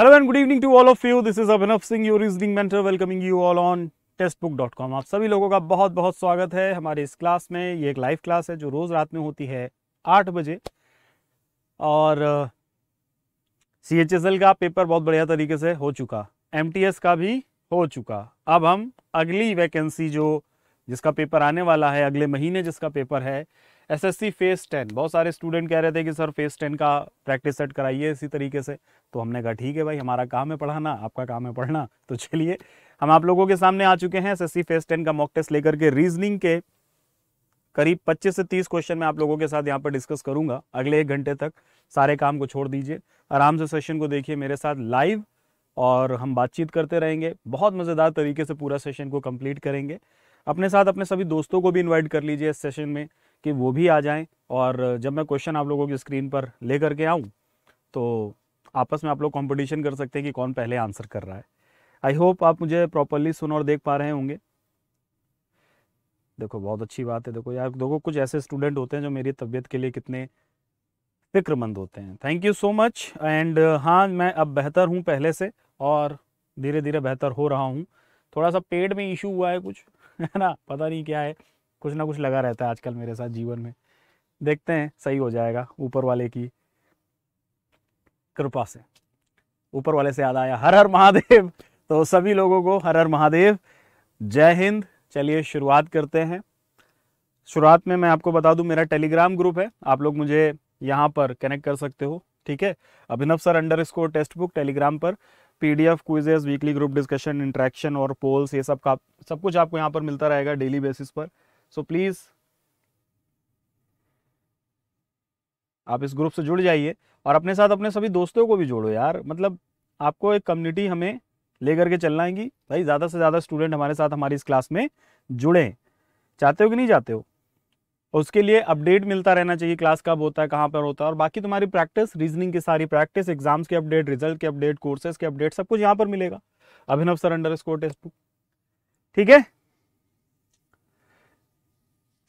Hello and good evening to all of you this is Abhinav Singh your reasoning mentor welcoming you all on Testbook dot com आप सभी लोगों का बहुत बहुत स्वागत है हमारे इस क्लास में ये एक लाइव क्लास है जो रोज़ रात में होती है आठ बजे और सी एच एस एल का पेपर बहुत बढ़िया तरीके से हो चुका एम टी एस का भी हो चुका अब हम अगली वैकेंसी जो जिसका पेपर आने वाला है अगले महीने जिसका पेपर है एसएससी फेस टेन बहुत सारे स्टूडेंट कह रहे थे कि सर फेस टेन का प्रैक्टिस सेट कराइए इसी तरीके से तो हमने कहा ठीक है भाई हमारा काम है पढ़ाना आपका काम है पढ़ना तो चलिए हम आप लोगों के सामने आ चुके हैं एसएससी फेस टेन का मॉक टेस्ट लेकर के रीजनिंग के करीब 25 से 30 क्वेश्चन मैं आप लोगों के साथ यहाँ पर डिस्कस करूंगा अगले एक घंटे तक सारे काम को छोड़ दीजिए आराम से सेशन को देखिए मेरे साथ लाइव और हम बातचीत करते रहेंगे बहुत मज़ेदार तरीके से पूरा सेशन को कंप्लीट करेंगे अपने साथ अपने सभी दोस्तों को भी इन्वाइट कर लीजिए इस सेशन में कि वो भी आ जाएं और जब मैं क्वेश्चन आप लोगों की स्क्रीन पर ले करके आऊँ तो आपस में आप लोग कंपटीशन कर सकते हैं कि कौन पहले आंसर कर रहा है आई होप आप मुझे प्रॉपरली सुन और देख पा रहे होंगे देखो बहुत अच्छी बात है देखो यार देखो कुछ ऐसे स्टूडेंट होते हैं जो मेरी तबीयत के लिए कितने फिक्रमंद होते हैं thank you so much and हाँ मैं अब बेहतर हूँ पहले से और धीरे धीरे बेहतर हो रहा हूँ थोड़ा सा पेट में इशू हुआ है कुछ है ना पता नहीं क्या है कुछ ना कुछ लगा रहता है आजकल मेरे साथ जीवन में देखते हैं सही हो जाएगा ऊपर वाले की कृपा से ऊपर वाले से याद आया हर हर महादेव तो सभी लोगों को हर हर महादेव जय हिंद चलिए शुरुआत करते हैं शुरुआत में मैं आपको बता दूं मेरा टेलीग्राम ग्रुप है आप लोग मुझे यहाँ पर कनेक्ट कर सकते हो ठीक है Abhinav sir underscore text book Telegram पर PDF quizzes weekly group discussion interaction और पोल्स ये सब का सब कुछ आपको यहाँ पर मिलता रहेगा डेली बेसिस पर सो प्लीज़ आप इस ग्रुप से जुड़ जाइए और अपने साथ अपने सभी दोस्तों को भी जोड़ो यार मतलब आपको एक कम्युनिटी हमें लेकर के चलना है कि भाई ज़्यादा से ज़्यादा स्टूडेंट हमारे साथ हमारी इस क्लास में जुड़े चाहते हो कि नहीं चाहते हो उसके लिए अपडेट मिलता रहना चाहिए क्लास कब होता है कहाँ पर होता है और बाकी तुम्हारी प्रैक्टिस रीजनिंग की सारी प्रैक्टिस एग्जाम्स के अपडेट रिजल्ट के अपडेट कोर्सेज के अपडेट सब कुछ यहाँ पर मिलेगा Abhinav sir underscore Testbook ठीक है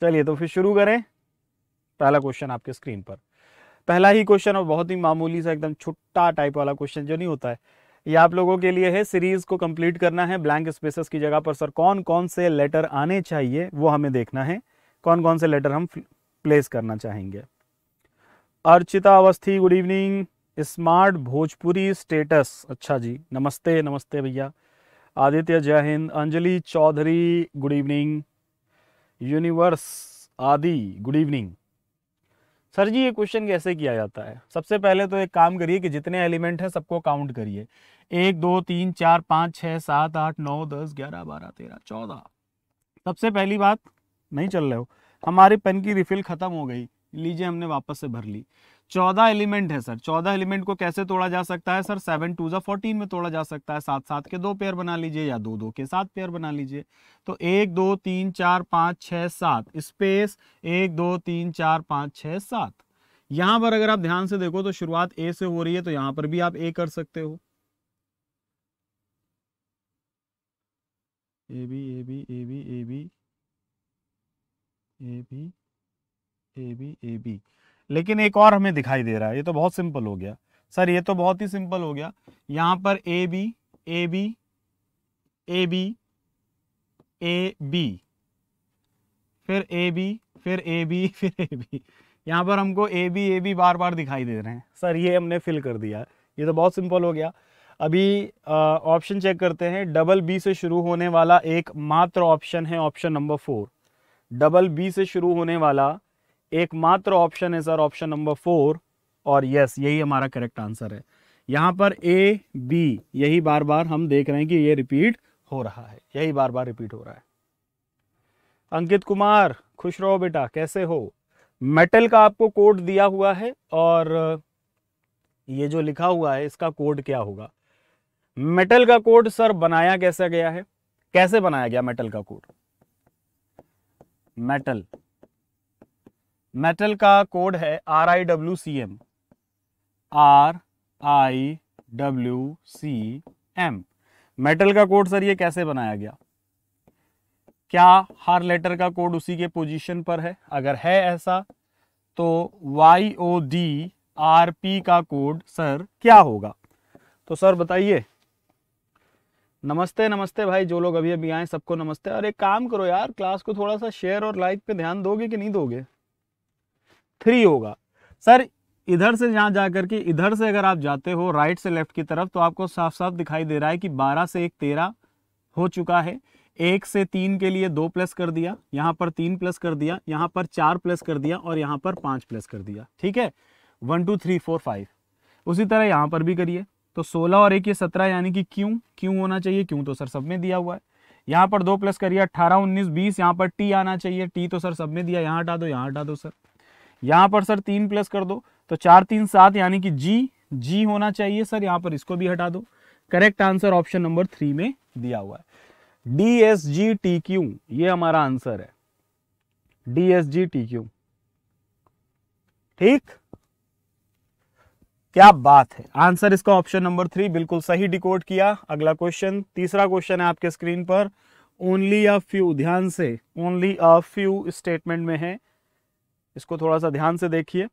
चलिए तो फिर शुरू करें पहला क्वेश्चन आपके स्क्रीन पर पहला ही क्वेश्चन और बहुत ही मामूली सा एकदम छुट्टा टाइप वाला क्वेश्चन जो नहीं होता है ये आप लोगों के लिए है सीरीज को कंप्लीट करना है ब्लैंक स्पेसेस की जगह पर सर कौन कौन से लेटर आने चाहिए वो हमें देखना है कौन कौन से लेटर हम प्लेस करना चाहेंगे Archita Awasthi good evening smart Bhojpuri status अच्छा जी नमस्ते नमस्ते भैया आदित्य जय हिंद Anjali Chaudhary good evening universe आदि गुड इवनिंग सर जी ये क्वेश्चन कैसे किया जाता है सबसे पहले तो एक काम करिए कि जितने एलिमेंट हैं सबको काउंट करिए एक दो तीन चार पाँच छः सात आठ नौ दस ग्यारह बारह तेरह चौदह सबसे पहली बात नहीं चल रहे हो हमारे पेन की रिफिल ख़त्म हो गई लीजिए हमने वापस से भर ली चौदह एलिमेंट है सर चौदह एलिमेंट को कैसे तोड़ा जा सकता है sir seven to the fourteen में तोड़ा जा सकता है सात सात के दो पेयर बना लीजिए या दो दो के सात पेयर बना लीजिए तो एक दो तीन चार पाँच छः सात स्पेस एक दो तीन चार पाँच छः सात यहाँ पर अगर आप ध्यान से देखो तो शुरुआत ए से हो रही है तो यहाँ पर भी आप ए कर सकते हो A B A B A B A B A B A B A B लेकिन एक और हमें दिखाई दे रहा है ये तो बहुत सिंपल हो गया सर ये तो बहुत ही सिंपल हो गया यहाँ पर A B A B A B A B फिर ए बी फिर ए बी फिर ए बी यहाँ पर हमको ए बी ए बी बार बार दिखाई दे रहे हैं सर ये हमने फिल कर दिया ये तो बहुत सिंपल हो गया अभी ऑप्शन चेक करते हैं डबल बी से शुरू होने वाला एक मात्र ऑप्शन है option number four double B से शुरू होने वाला एकमात्र ऑप्शन है सर ऑप्शन नंबर फोर और यस यही हमारा करेक्ट आंसर है यहाँ पर ए बी यही बार बार हम देख रहे हैं कि ये रिपीट हो रहा है यही बार बार रिपीट हो रहा है अंकित कुमार खुश रहो बेटा कैसे हो मेटल का आपको कोड दिया हुआ है और ये जो लिखा हुआ है इसका कोड क्या होगा मेटल का कोड सर बनाया कैसे गया है कैसे बनाया गया मेटल का कोड मेटल मेटल का कोड है R I W C M R I W C M metal का कोड सर ये कैसे बनाया गया क्या हर लेटर का कोड उसी के पोजीशन पर है अगर है ऐसा तो Y O D R P का कोड सर क्या होगा तो सर बताइए नमस्ते नमस्ते भाई जो लोग अभी अभी आए सबको नमस्ते और एक काम करो यार क्लास को थोड़ा सा शेयर और लाइक पे ध्यान दोगे कि नहीं दोगे थ्री होगा सर इधर से यहाँ जा करके इधर से अगर आप जाते हो राइट से लेफ्ट की तरफ तो आपको साफ साफ दिखाई दे रहा है कि बारह से एक तेरह हो चुका है एक से तीन के लिए दो प्लस कर दिया यहाँ पर तीन प्लस कर दिया यहाँ पर चार प्लस कर दिया और यहाँ पर पाँच प्लस कर दिया ठीक है one two three four five उसी तरह यहाँ पर भी करिए तो सोलह और एक ये सत्रह यानी कि क्यों क्यों होना चाहिए क्यों तो सर सब में दिया हुआ है यहाँ पर दो प्लस करिए अट्ठारह उन्नीस बीस यहाँ पर टी आना चाहिए टी तो सर सब में दिया यहाँ हटा दो यहाँ हटा दो सर यहाँ पर सर तीन प्लस कर दो तो चार तीन सात यानी कि जी जी होना चाहिए सर यहाँ पर इसको भी हटा दो correct answer option number three में दिया हुआ है D S G T Q ये हमारा आंसर है D S G T Q ठीक क्या बात है आंसर इसका ऑप्शन नंबर थ्री बिल्कुल सही डिकोड किया अगला क्वेश्चन तीसरा क्वेश्चन है आपके स्क्रीन पर ओनली अ फ्यू ध्यान से ओनली अ फ्यू स्टेटमेंट में है इसको थोड़ा सा ध्यान से देखिए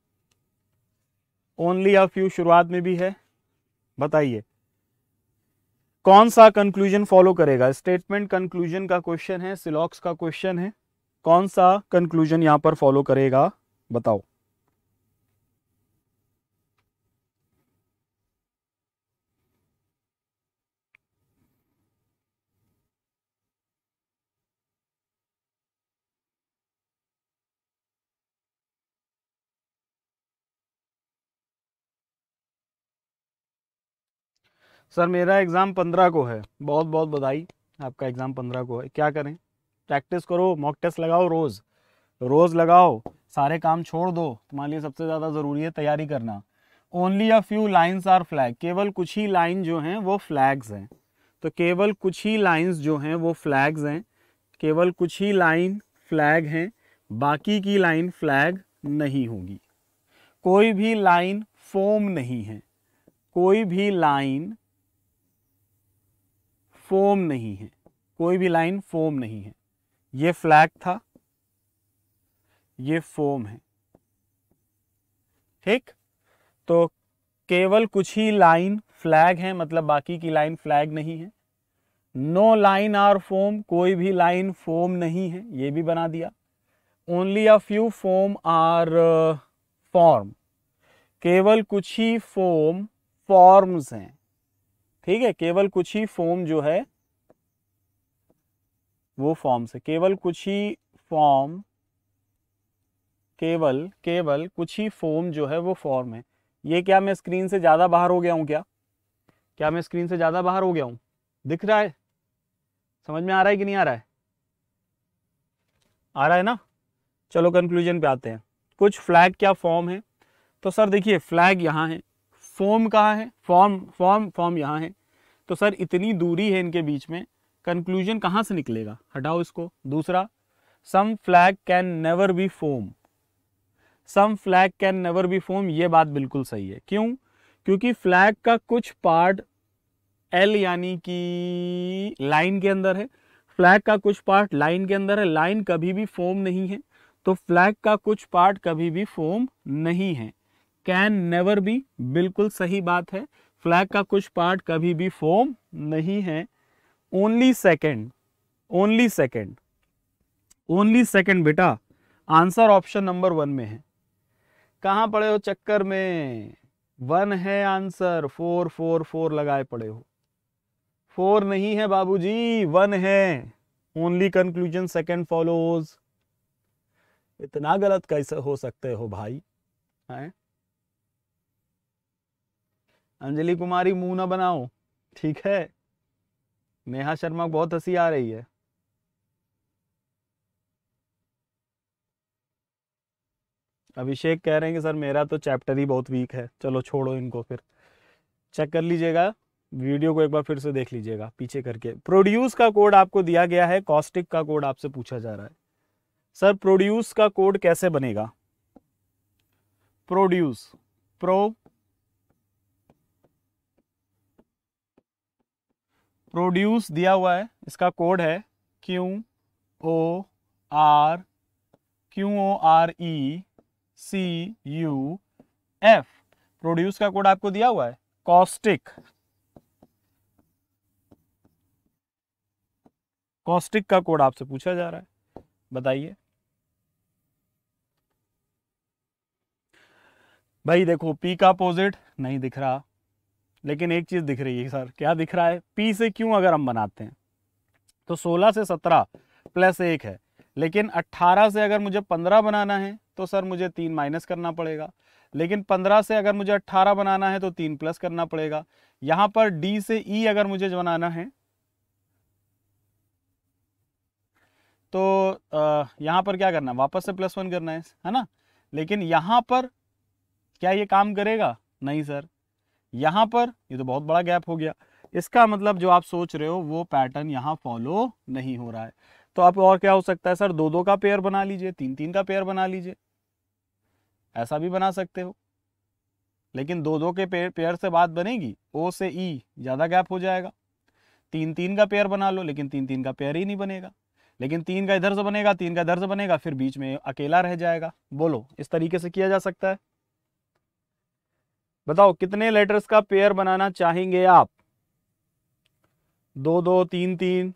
ओनली अ फ्यू शुरुआत में भी है बताइए कौन सा कंक्लूजन फॉलो करेगा स्टेटमेंट कंक्लूजन का क्वेश्चन है सिलॉक्स का क्वेश्चन है कौन सा कंक्लूजन यहां पर फॉलो करेगा बताओ सर मेरा एग्ज़ाम पंद्रह को है बहुत बहुत बधाई आपका एग्ज़ाम पंद्रह को है क्या करें प्रैक्टिस करो मॉक टेस्ट लगाओ रोज़ रोज़ लगाओ सारे काम छोड़ दो तुम्हारे लिए सबसे ज़्यादा ज़रूरी है तैयारी करना only a few lines are flag केवल कुछ ही लाइन जो हैं वो फ्लैग्स हैं तो केवल कुछ ही लाइन्स जो हैं वो फ्लैग्स हैं केवल कुछ ही लाइन फ्लैग हैं बाकी की लाइन फ्लैग नहीं होगी कोई भी लाइन फोम नहीं है कोई भी लाइन फोम नहीं है कोई भी लाइन फोम नहीं है ये फ्लैग था ये फोम है ठीक तो केवल कुछ ही लाइन फ्लैग है मतलब बाकी की लाइन फ्लैग नहीं है नो लाइन आर फोम कोई भी लाइन फोम नहीं है ये भी बना दिया only a few foam are form केवल कुछ ही फोम फॉर्म्स हैं ठीक है केवल कुछ ही फॉर्म जो है वो फॉर्म्स है केवल कुछ ही फॉर्म केवल केवल कुछ ही फॉर्म जो है वो फॉर्म है ये क्या मैं स्क्रीन से ज़्यादा बाहर हो गया हूं क्या क्या मैं स्क्रीन से ज़्यादा बाहर हो गया हूं दिख रहा है समझ में आ रहा है कि नहीं आ रहा है आ रहा है ना चलो कंक्लूजन पे आते हैं कुछ फ्लैग क्या फॉर्म है तो सर देखिए फ्लैग यहाँ है फॉर्म कहाँ है फॉर्म फॉर्म फॉर्म यहाँ है तो सर इतनी दूरी है इनके बीच में कंक्लूजन कहाँ से निकलेगा हटाओ इसको दूसरा some flag can never be foam some flag can never be foam ये बात बिल्कुल सही है क्यों क्योंकि फ्लैग का कुछ पार्ट एल यानी कि लाइन के अंदर है फ्लैग का कुछ पार्ट लाइन के अंदर है लाइन कभी भी फोम नहीं है तो फ्लैग का कुछ पार्ट कभी भी फोम नहीं है कैन नेवर बी बिल्कुल सही बात है फ्लैग का कुछ पार्ट कभी भी फॉर्म नहीं है only second only second only second बेटा आंसर ऑप्शन नंबर वन में है कहां पड़े हो चक्कर में वन है आंसर फोर फोर फोर लगाए पड़े हो फोर नहीं है बाबूजी वन है ओनली कंक्लूजन सेकेंड फॉलोज इतना गलत कैसे हो सकते हो भाई हैं अंजलि कुमारी मुंह ना बनाओ ठीक है नेहा शर्मा बहुत हंसी आ रही है अभिषेक कह रहे हैं कि सर मेरा तो चैप्टर ही बहुत वीक है चलो छोड़ो इनको फिर चेक कर लीजिएगा वीडियो को एक बार फिर से देख लीजिएगा पीछे करके प्रोड्यूस का कोड आपको दिया गया है कॉस्टिक का कोड आपसे पूछा जा रहा है सर प्रोड्यूस का कोड कैसे बनेगा प्रोड्यूस प्रो प्रोड्यूस दिया हुआ है इसका कोड है Q O R Q O R E C U F produce का कोड आपको दिया हुआ है कॉस्टिक कॉस्टिक का कोड आपसे पूछा जा रहा है बताइए भाई देखो पी का अपोजिट नहीं दिख रहा लेकिन एक चीज़ दिख रही है सर क्या दिख रहा है पी से क्यों अगर हम बनाते हैं तो 16 से 17 प्लस एक है लेकिन 18 से अगर मुझे 15 बनाना है तो सर मुझे तीन माइनस करना पड़ेगा लेकिन 15 से अगर मुझे 18 बनाना है तो तीन प्लस करना पड़ेगा यहां पर डी से ई e अगर मुझे बनाना है तो यहां पर क्या करना है वापस से प्लस वन करना है है ना लेकिन यहां पर क्या ये काम करेगा नहीं सर यहाँ पर ये तो बहुत बड़ा गैप हो गया इसका मतलब जो आप सोच रहे हो वो पैटर्न यहाँ फॉलो नहीं हो रहा है तो आप और क्या हो सकता है सर दो दो का पेयर बना लीजिए तीन तीन का पेयर बना लीजिए ऐसा भी बना सकते हो लेकिन दो दो के पेयर पेयर से बात बनेगी ओ से ई e, ज़्यादा गैप हो जाएगा तीन तीन का पेयर बना लो लेकिन तीन तीन का पेयर ही नहीं बनेगा लेकिन तीन का इधर से बनेगा तीन का इधर से बनेगा फिर बीच में अकेला रह जाएगा बोलो इस तरीके से किया जा सकता है बताओ कितने लेटर्स का पेयर बनाना चाहेंगे आप दो दो तीन तीन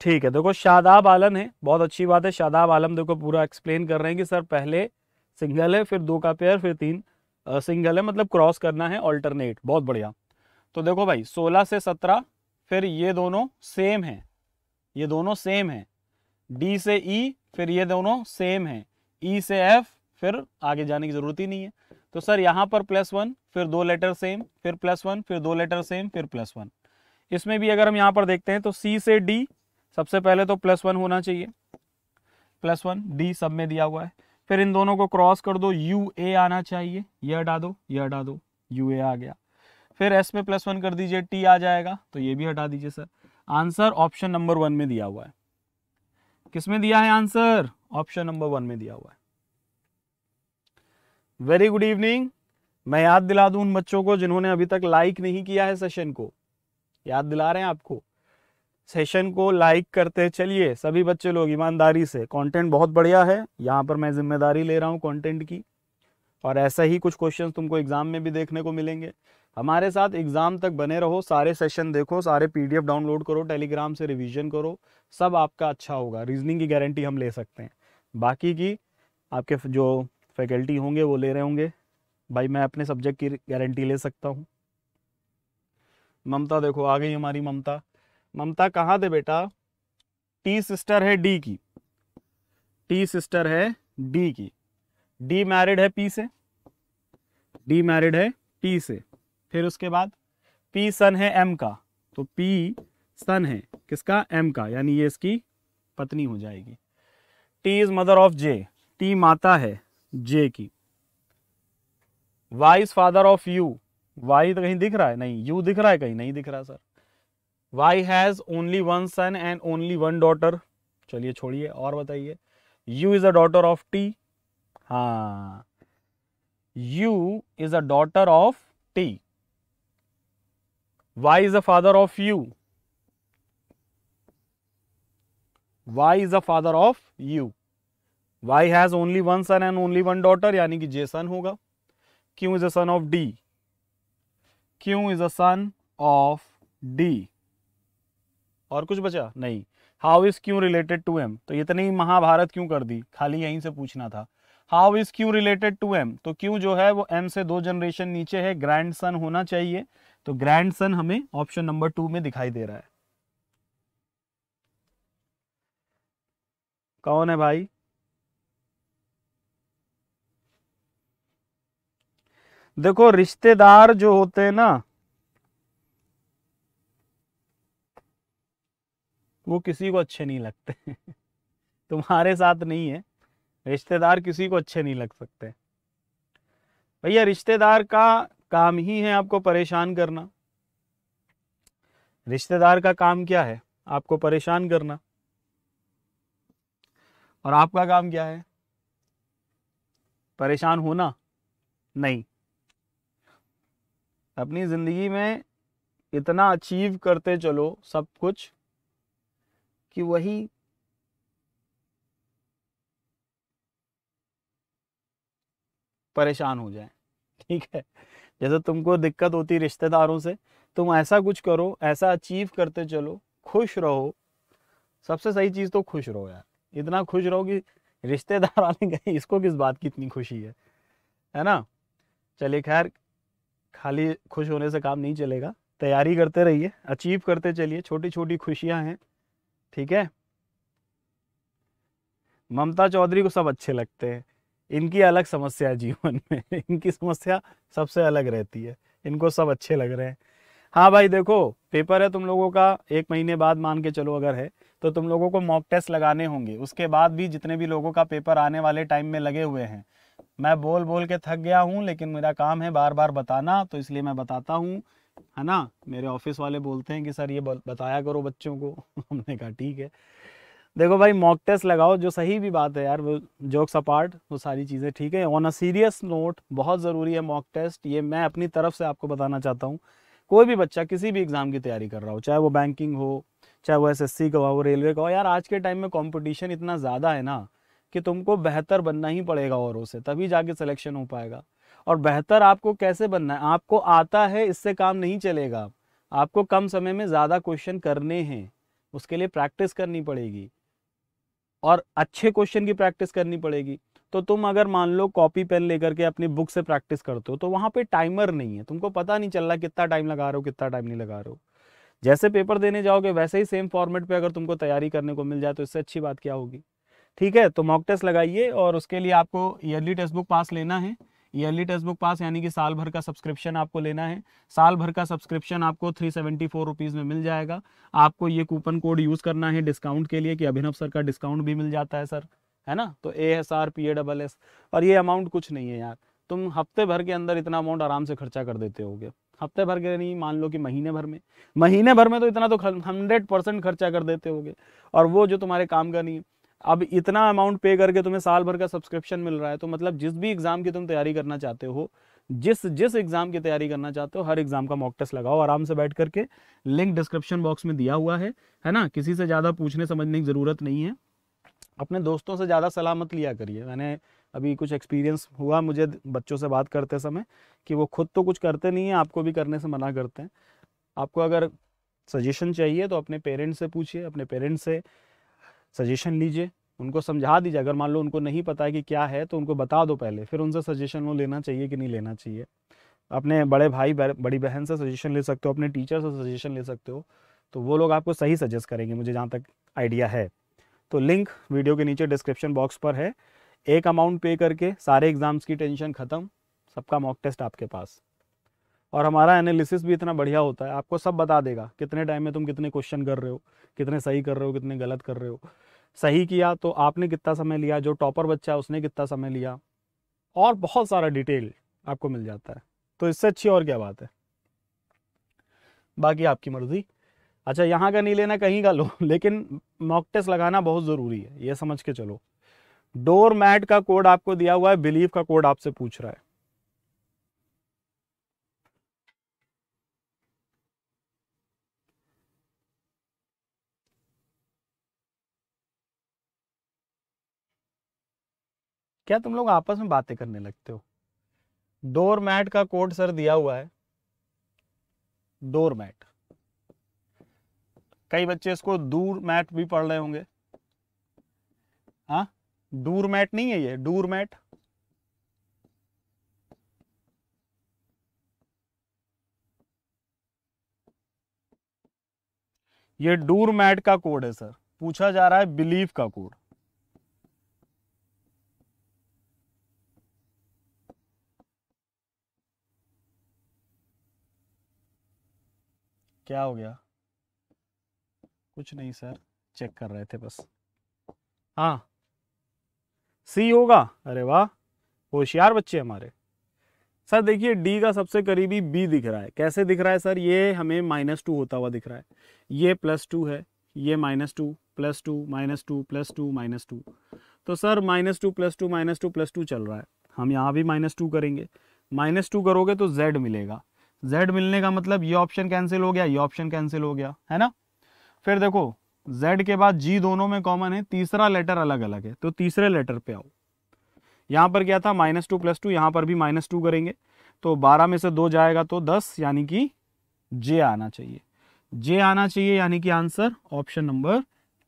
ठीक है देखो शादाब आलम है बहुत अच्छी बात है शादाब आलम देखो पूरा एक्सप्लेन कर रहे हैं कि सर पहले सिंगल है फिर दो का पेयर फिर तीन सिंगल है मतलब क्रॉस करना है ऑल्टरनेट बहुत बढ़िया तो देखो भाई सोलह से सत्रह फिर ये दोनों सेम हैं ये दोनों सेम हैं डी से ई e, फिर ये दोनों सेम हैं ई e से एफ फिर आगे जाने की जरूरत ही नहीं है तो सर यहाँ पर प्लस वन फिर दो लेटर सेम फिर प्लस वन फिर दो लेटर सेम फिर प्लस वन इसमें भी अगर हम यहाँ पर देखते हैं तो सी से डी सबसे पहले तो प्लस वन होना चाहिए प्लस वन डी सब में दिया हुआ है फिर इन दोनों को क्रॉस कर दो यू ए आना चाहिए यह हटा दो यह हटा दो यू ए आ गया फिर एस में प्लस वन कर दीजिए टी आ जाएगा तो ये भी हटा दीजिए sir answer option number one में दिया हुआ है किस में दिया है आंसर ऑप्शन नंबर वन में दिया हुआ है वेरी गुड इवनिंग मैं याद दिला दू उन बच्चों को जिन्होंने अभी तक लाइक नहीं किया है सेशन को याद दिला रहे हैं आपको सेशन को लाइक करते चलिए सभी बच्चे लोग ईमानदारी से कंटेंट बहुत बढ़िया है यहाँ पर मैं जिम्मेदारी ले रहा हूँ कंटेंट की और ऐसा ही कुछ क्वेश्चंस तुमको एग्जाम में भी देखने को मिलेंगे हमारे साथ एग्ज़ाम तक बने रहो सारे सेशन देखो सारे पीडीएफ डाउनलोड करो टेलीग्राम से रिवीजन करो सब आपका अच्छा होगा रीजनिंग की गारंटी हम ले सकते हैं बाकी की आपके जो फैकल्टी होंगे वो ले रहे होंगे भाई मैं अपने सब्जेक्ट की गारंटी ले सकता हूँ ममता देखो आ गई हमारी ममता ममता कहाँ थे बेटा टी सिस्टर है डी की टी सिस्टर है डी की डी मैरिड है पी से डी मैरिड है पी से फिर उसके बाद पी सन है एम का तो पी सन है किसका एम का यानी ये इसकी पत्नी हो जाएगी T is mother of J T माता है जे की Y is father of U Y तो कहीं दिख रहा है नहीं यू दिख रहा है कहीं नहीं दिख रहा sir Y has only one son and only one daughter चलिए छोड़िए और बताइए U is a daughter of T हाँ U is a daughter of T y is the father of u y is the father of u y has only one son and only one daughter यानी कि j son होगा q is the son of d q is the son of d और कुछ बचा नहीं how is Q related to M तो इतनी महाभारत क्यों कर दी खाली यहीं से पूछना था how is Q related to M तो क्यू जो है वो एम से दो जनरेशन नीचे है ग्रैंड सन होना चाहिए तो ग्रैंड सन हमें ऑप्शन नंबर टू में दिखाई दे रहा है कौन है भाई देखो रिश्तेदार जो होते हैं ना वो किसी को अच्छे नहीं लगते तुम्हारे साथ नहीं है रिश्तेदार किसी को अच्छे नहीं लग सकते भैया रिश्तेदार का काम ही है आपको परेशान करना रिश्तेदार का काम क्या है आपको परेशान करना और आपका काम क्या है परेशान होना नहीं अपनी जिंदगी में इतना अचीव करते चलो सब कुछ कि वही परेशान हो जाए ठीक है जैसे तुमको दिक्कत होती रिश्तेदारों से तुम ऐसा कुछ करो ऐसा अचीव करते चलो खुश रहो सबसे सही चीज़ तो खुश रहो यार इतना खुश रहो कि रिश्तेदार आने गए इसको किस बात की इतनी खुशी है है ना चलिए खैर खाली खुश होने से काम नहीं चलेगा तैयारी करते रहिए अचीव करते चलिए छोटी छोटी खुशियां हैं ठीक है ममता चौधरी को सब अच्छे लगते हैं इनकी अलग समस्या है जीवन में इनकी समस्या सबसे अलग रहती है इनको सब अच्छे लग रहे हैं हाँ भाई देखो पेपर है तुम लोगों का एक महीने बाद मान के चलो अगर है तो तुम लोगों को मॉक टेस्ट लगाने होंगे उसके बाद भी जितने भी लोगों का पेपर आने वाले टाइम में लगे हुए हैं मैं बोल बोल के थक गया हूँ लेकिन मेरा काम है बार बार बताना तो इसलिए मैं बताता हूँ है ना मेरे ऑफिस वाले बोलते हैं कि सर ये बताया करो बच्चों को हमने कहा ठीक है देखो भाई मॉक टेस्ट लगाओ जो सही भी बात है यार वो जोक्स अपार्ट वो सारी चीज़ें ठीक है ऑन अ सीरियस नोट बहुत ज़रूरी है मॉक टेस्ट ये मैं अपनी तरफ से आपको बताना चाहता हूँ कोई भी बच्चा किसी भी एग्ज़ाम की तैयारी कर रहा हो चाहे वो बैंकिंग हो चाहे वो एसएससी का हो रेलवे का हो यार आज के टाइम में कॉम्पिटिशन इतना ज़्यादा है ना कि तुमको बेहतर बनना ही पड़ेगा औरों से तभी जाके सिलेक्शन हो पाएगा और बेहतर आपको कैसे बनना है आपको आता है इससे काम नहीं चलेगा आपको कम समय में ज़्यादा क्वेश्चन करने हैं उसके लिए प्रैक्टिस करनी पड़ेगी और अच्छे क्वेश्चन की प्रैक्टिस करनी पड़ेगी तो तुम अगर मान लो कॉपी पेन लेकर के अपनी बुक से प्रैक्टिस करते हो तो वहां पे टाइमर नहीं है तुमको पता नहीं चल रहा कितना टाइम लगा रहे हो कितना टाइम नहीं लगा रहे हो जैसे पेपर देने जाओगे वैसे ही सेम फॉर्मेट पे अगर तुमको तैयारी करने को मिल जाए तो इससे अच्छी बात क्या होगी ठीक है तो मॉक टेस्ट लगाइए और उसके लिए आपको ईयरली टेक्स्ट बुक पास लेना है ईयरली टेक्स्ट बुक पास यानी कि साल भर का सब्सक्रिप्शन आपको लेना है साल भर का सब्सक्रिप्शन आपको थ्री सेवेंटी फोर रुपीज़ में मिल जाएगा आपको ये कूपन कोड यूज़ करना है डिस्काउंट के लिए कि अभिनव सर का डिस्काउंट भी मिल जाता है सर है ना तो A S R P A double S और ये अमाउंट कुछ नहीं है यार तुम हफ्ते भर के अंदर इतना अमाउंट आराम से खर्चा कर देते होगे हफ्ते भर के नहीं मान लो कि महीने भर में महीने भर में तो इतना तो हंड्रेड परसेंट खर्चा कर देते होगे और वो जो तुम्हारे काम का नहीं अब इतना अमाउंट पे करके तुम्हें साल भर का सब्सक्रिप्शन मिल रहा है तो मतलब जिस भी एग्ज़ाम की तुम तैयारी करना चाहते हो जिस जिस एग्ज़ाम की तैयारी करना चाहते हो हर एग्ज़ाम का मॉक टेस्ट लगाओ आराम से बैठ करके लिंक डिस्क्रिप्शन बॉक्स में दिया हुआ है है ना किसी से ज़्यादा पूछने समझने की ज़रूरत नहीं है अपने दोस्तों से ज़्यादा सलामत लिया करिए मैंने अभी कुछ एक्सपीरियंस हुआ मुझे बच्चों से बात करते समय कि वो खुद तो कुछ करते नहीं है आपको भी करने से मना करते हैं आपको अगर सजेशन चाहिए तो अपने पेरेंट्स से पूछिए अपने पेरेंट्स से सजेशन लीजिए उनको समझा दीजिए अगर मान लो उनको नहीं पता है कि क्या है तो उनको बता दो पहले फिर उनसे सजेशन वो लेना चाहिए कि नहीं लेना चाहिए अपने बड़े भाई बड़ी बहन से सजेशन ले सकते हो अपने टीचर से सजेशन ले सकते हो तो वो लोग आपको सही सजेस्ट करेंगे मुझे जहाँ तक आइडिया है तो लिंक वीडियो के नीचे डिस्क्रिप्शन बॉक्स पर है एक अमाउंट पे करके सारे एग्ज़ाम्स की टेंशन ख़त्म सबका मॉक टेस्ट आपके पास और हमारा एनालिसिस भी इतना बढ़िया होता है आपको सब बता देगा कितने टाइम में तुम कितने क्वेश्चन कर रहे हो कितने सही कर रहे हो कितने गलत कर रहे हो सही किया तो आपने कितना समय लिया जो टॉपर बच्चा है उसने कितना समय लिया और बहुत सारा डिटेल आपको मिल जाता है तो इससे अच्छी और क्या बात है बाकी आपकी मर्जी अच्छा यहाँ का नहीं लेना कहीं का लो लेकिन मॉक टेस्ट लगाना बहुत ज़रूरी है ये समझ के चलो डोर मैट का कोड आपको दिया हुआ है बिलीव का कोड आपसे पूछ रहा है क्या तुम लोग आपस में बातें करने लगते हो डोर मैट का कोड सर दिया हुआ है डोर मैट कई बच्चे इसको दूर मैट भी पढ़ रहे होंगे हाँ मैट नहीं है ये डूर मैट ये डूर मैट का कोड है सर पूछा जा रहा है बिलीफ का कोड क्या हो गया कुछ नहीं सर चेक कर रहे थे बस हाँ सी होगा अरे वाह होशियार बच्चे हमारे सर देखिए डी का सबसे करीबी बी दिख रहा है कैसे दिख रहा है सर ये हमें माइनस टू होता हुआ दिख रहा है ये प्लस टू है ये minus two plus two minus two plus two minus two तो sir minus two plus two minus two plus two चल रहा है हम यहाँ भी माइनस टू करेंगे माइनस टू करोगे तो जेड मिलेगा z मिलने का मतलब ये ऑप्शन कैंसिल हो गया ये ऑप्शन कैंसिल हो गया है ना फिर देखो z के बाद g दोनों में कॉमन है तीसरा लेटर अलग अलग है तो तीसरे लेटर पे आओ यहां पर क्या था माइनस टू प्लस टू यहां पर भी माइनस टू करेंगे तो बारह में से दो जाएगा तो दस यानी कि जे आना चाहिए जे आना चाहिए यानी कि आंसर ऑप्शन नंबर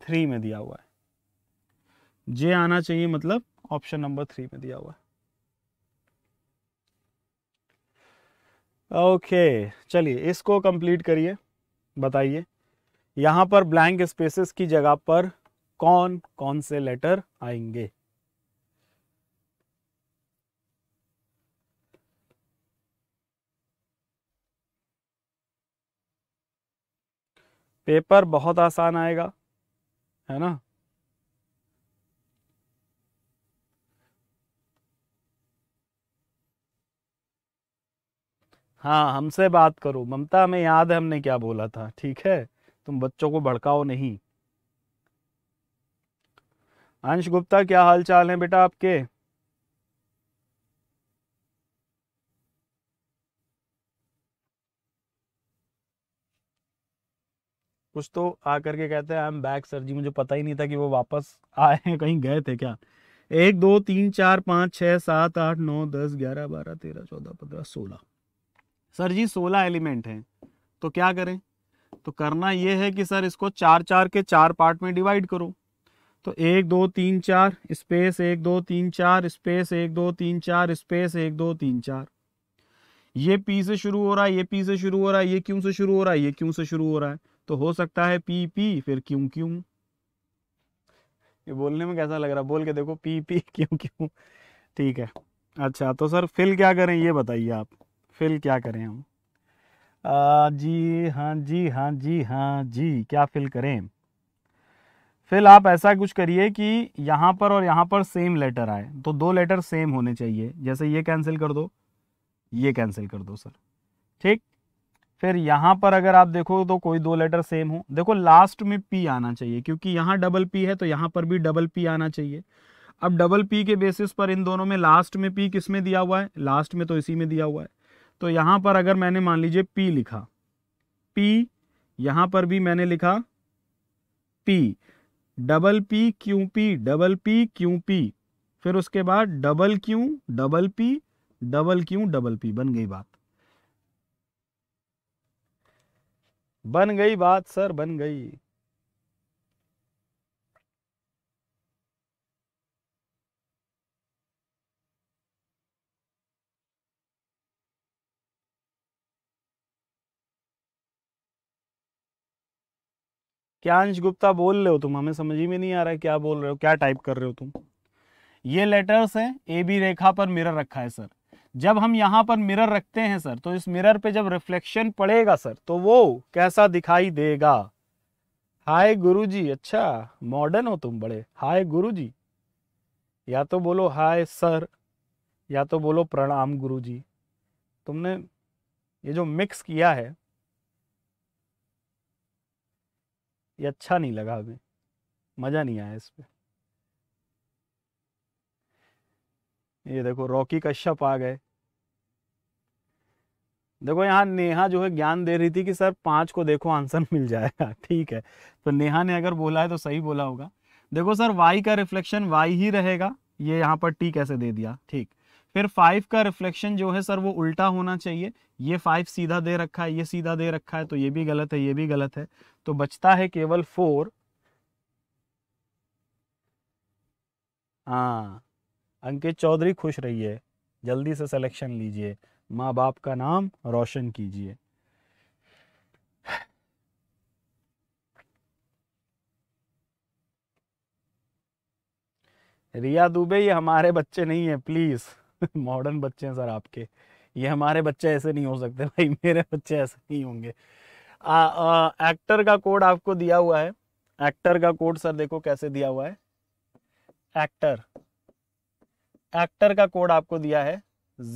थ्री में दिया हुआ है जे आना चाहिए मतलब ऑप्शन नंबर थ्री में दिया हुआ है ओके चलिए इसको कंप्लीट करिए बताइए यहाँ पर ब्लैंक स्पेसेस की जगह पर कौन कौन से लेटर आएंगे पेपर बहुत आसान आएगा है ना हाँ हमसे बात करो ममता हमें याद है हमने क्या बोला था ठीक है तुम बच्चों को भड़काओ नहीं अंश गुप्ता क्या हाल चाल है बेटा आपके कुछ तो आकर के कहते हैं I am back sir ji मुझे पता ही नहीं था कि वो वापस आए हैं कहीं गए थे क्या एक दो तीन चार पांच छह सात आठ नौ दस ग्यारह बारह तेरह चौदह पंद्रह सोलह सर जी सोलह एलिमेंट हैं तो क्या करें तो करना ये है कि सर इसको चार चार के चार पार्ट में डिवाइड करो तो एक दो तीन चार स्पेस एक दो तीन चार स्पेस एक दो तीन चार स्पेस एक दो तीन चार ये पी से शुरू हो रहा है ये पी से शुरू हो रहा है ये क्यों से शुरू हो रहा है ये क्यों से शुरू हो रहा है तो हो सकता है पी पी फिर क्यों क्यों ये बोलने में कैसा लग रहा है बोल के देखो पी पी क्यों क्यों ठीक है अच्छा तो सर फिल क्या करें ये बताइए आप फिल क्या करें हम आ, जी हाँ जी हाँ जी हाँ जी क्या फिल करें फिल आप ऐसा कुछ करिए कि यहाँ पर और यहाँ पर सेम लेटर आए तो दो लेटर सेम होने चाहिए जैसे ये कैंसिल कर दो ये कैंसिल कर दो सर ठीक फिर यहाँ पर अगर आप देखो तो कोई दो लेटर सेम हो देखो लास्ट में पी आना चाहिए क्योंकि यहाँ डबल पी है तो यहाँ पर भी डबल पी आना चाहिए अब डबल पी के बेसिस पर इन दोनों में लास्ट में पी किस में दिया हुआ है लास्ट में तो इसी में दिया हुआ है तो यहाँ पर अगर मैंने मान लीजिए पी लिखा पी यहाँ पर भी मैंने लिखा P double P Q P double P Q P फिर उसके बाद double Q double P double Q double P बन गई बात बन गई बात सर बन गई क्या अंश गुप्ता बोल रहे हो तुम हमें समझ ही में नहीं आ रहा है क्या बोल रहे हो क्या टाइप कर रहे हो तुम ये लेटर्स है ए बी रेखा पर मिरर रखा है सर जब हम यहाँ पर मिरर रखते हैं सर तो इस मिरर पे जब रिफ्लेक्शन पड़ेगा सर तो वो कैसा दिखाई देगा हाय गुरुजी अच्छा मॉडर्न हो तुम बड़े हाय गुरुजी या तो बोलो हाय सर या तो बोलो प्रणाम गुरुजी तुमने ये जो मिक्स किया है ये अच्छा नहीं लगा हमें मज़ा नहीं आया इस पर ये देखो रॉकी कश्यप आ गए देखो यहाँ नेहा जो है ज्ञान दे रही थी कि सर पांच को देखो आंसर मिल जाएगा ठीक है तो नेहा ने अगर बोला है तो सही बोला होगा देखो सर वाई का रिफ्लेक्शन वाई ही रहेगा ये यहाँ पर टी कैसे दे दिया ठीक फिर फाइव का रिफ्लेक्शन जो है सर वो उल्टा होना चाहिए ये फाइव सीधा दे रखा है ये सीधा दे रखा है तो ये भी गलत है ये भी गलत है तो बचता है केवल फोर हाँ अंकित चौधरी खुश रहिए जल्दी से सिलेक्शन लीजिए माँ बाप का नाम रोशन कीजिए रिया दुबे ये हमारे बच्चे नहीं है प्लीज़ मॉडर्न बच्चे हैं सर आपके ये हमारे बच्चे ऐसे नहीं हो सकते भाई मेरे बच्चे ऐसे नहीं होंगे आ, आ, एक्टर का कोड आपको दिया हुआ है एक्टर का कोड सर देखो कैसे दिया हुआ है एक्टर एक्टर का कोड आपको दिया है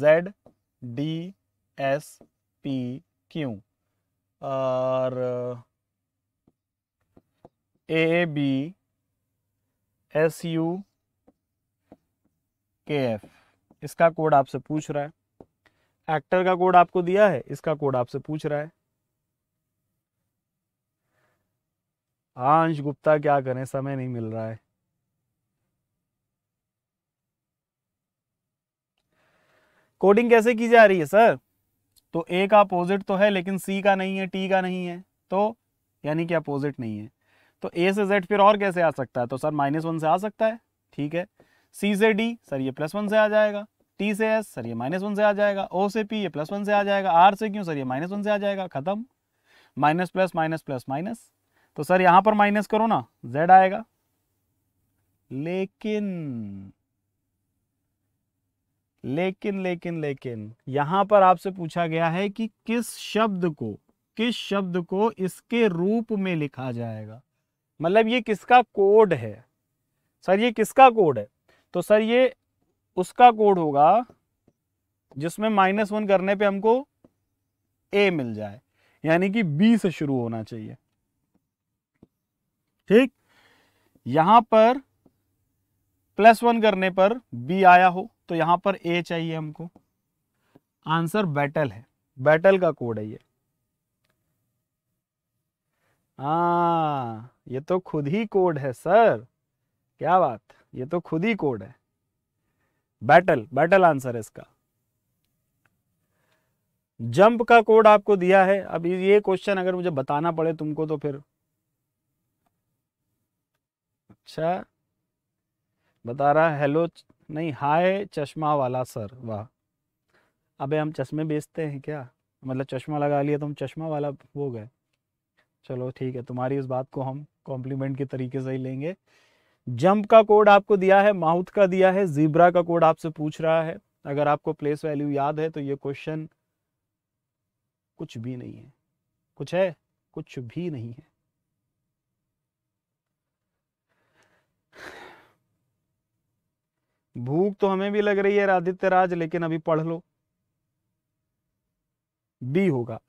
Z D S P Q और A B S U K F इसका कोड आपसे पूछ रहा है एक्टर का कोड आपको दिया है इसका कोड आपसे पूछ रहा है आंश गुप्ता क्या करें समय नहीं मिल रहा है कोडिंग कैसे की जा रही है सर तो ए का अपोजिट तो है लेकिन सी का नहीं है टी का नहीं है तो यानी कि अपोजिट नहीं है तो ए से जेड फिर और कैसे आ सकता है तो सर माइनस वन से आ सकता है ठीक है सी से डी सर ये प्लस वन से आ जाएगा टी से एस सर ये माइनस वन से आ जाएगा ओ से पी ये प्लस वन से आ जाएगा आर से क्यों सर ये माइनस वन से आ जाएगा खत्म minus plus minus plus minus तो सर यहां पर माइनस करो ना जेड आएगा लेकिन लेकिन लेकिन लेकिन यहां पर आपसे पूछा गया है कि किस शब्द को किस शब्द को इसके रूप में लिखा जाएगा मतलब ये किसका कोड है सर ये किसका कोड है तो सर ये उसका कोड होगा जिसमें माइनस वन करने पे हमको ए मिल जाए यानी कि बी से शुरू होना चाहिए ठीक यहां पर प्लस वन करने पर बी आया हो तो यहां पर ए चाहिए हमको आंसर बैटल है बैटल का कोड है ये हाँ ये तो खुद ही कोड है सर क्या बात ये तो खुद ही कोड है बैटल बैटल आंसर है इसका जंप का कोड आपको दिया है अब ये क्वेश्चन अगर मुझे बताना पड़े तुमको तो फिर अच्छा बता रहा हेलो नहीं हाय चश्मा वाला सर वाह अबे हम चश्मे बेचते हैं क्या मतलब चश्मा लगा लिया तो हम चश्मा वाला हो गए चलो ठीक है तुम्हारी इस बात को हम कॉम्प्लीमेंट के तरीके से ही लेंगे जंप का कोड आपको दिया है माउथ का दिया है जीब्रा का कोड आपसे पूछ रहा है अगर आपको प्लेस वैल्यू याद है तो ये क्वेश्चन कुछ भी नहीं है कुछ है कुछ भी नहीं है भूख तो हमें भी लग रही है आदित्य राज लेकिन अभी पढ़ लो बी होगा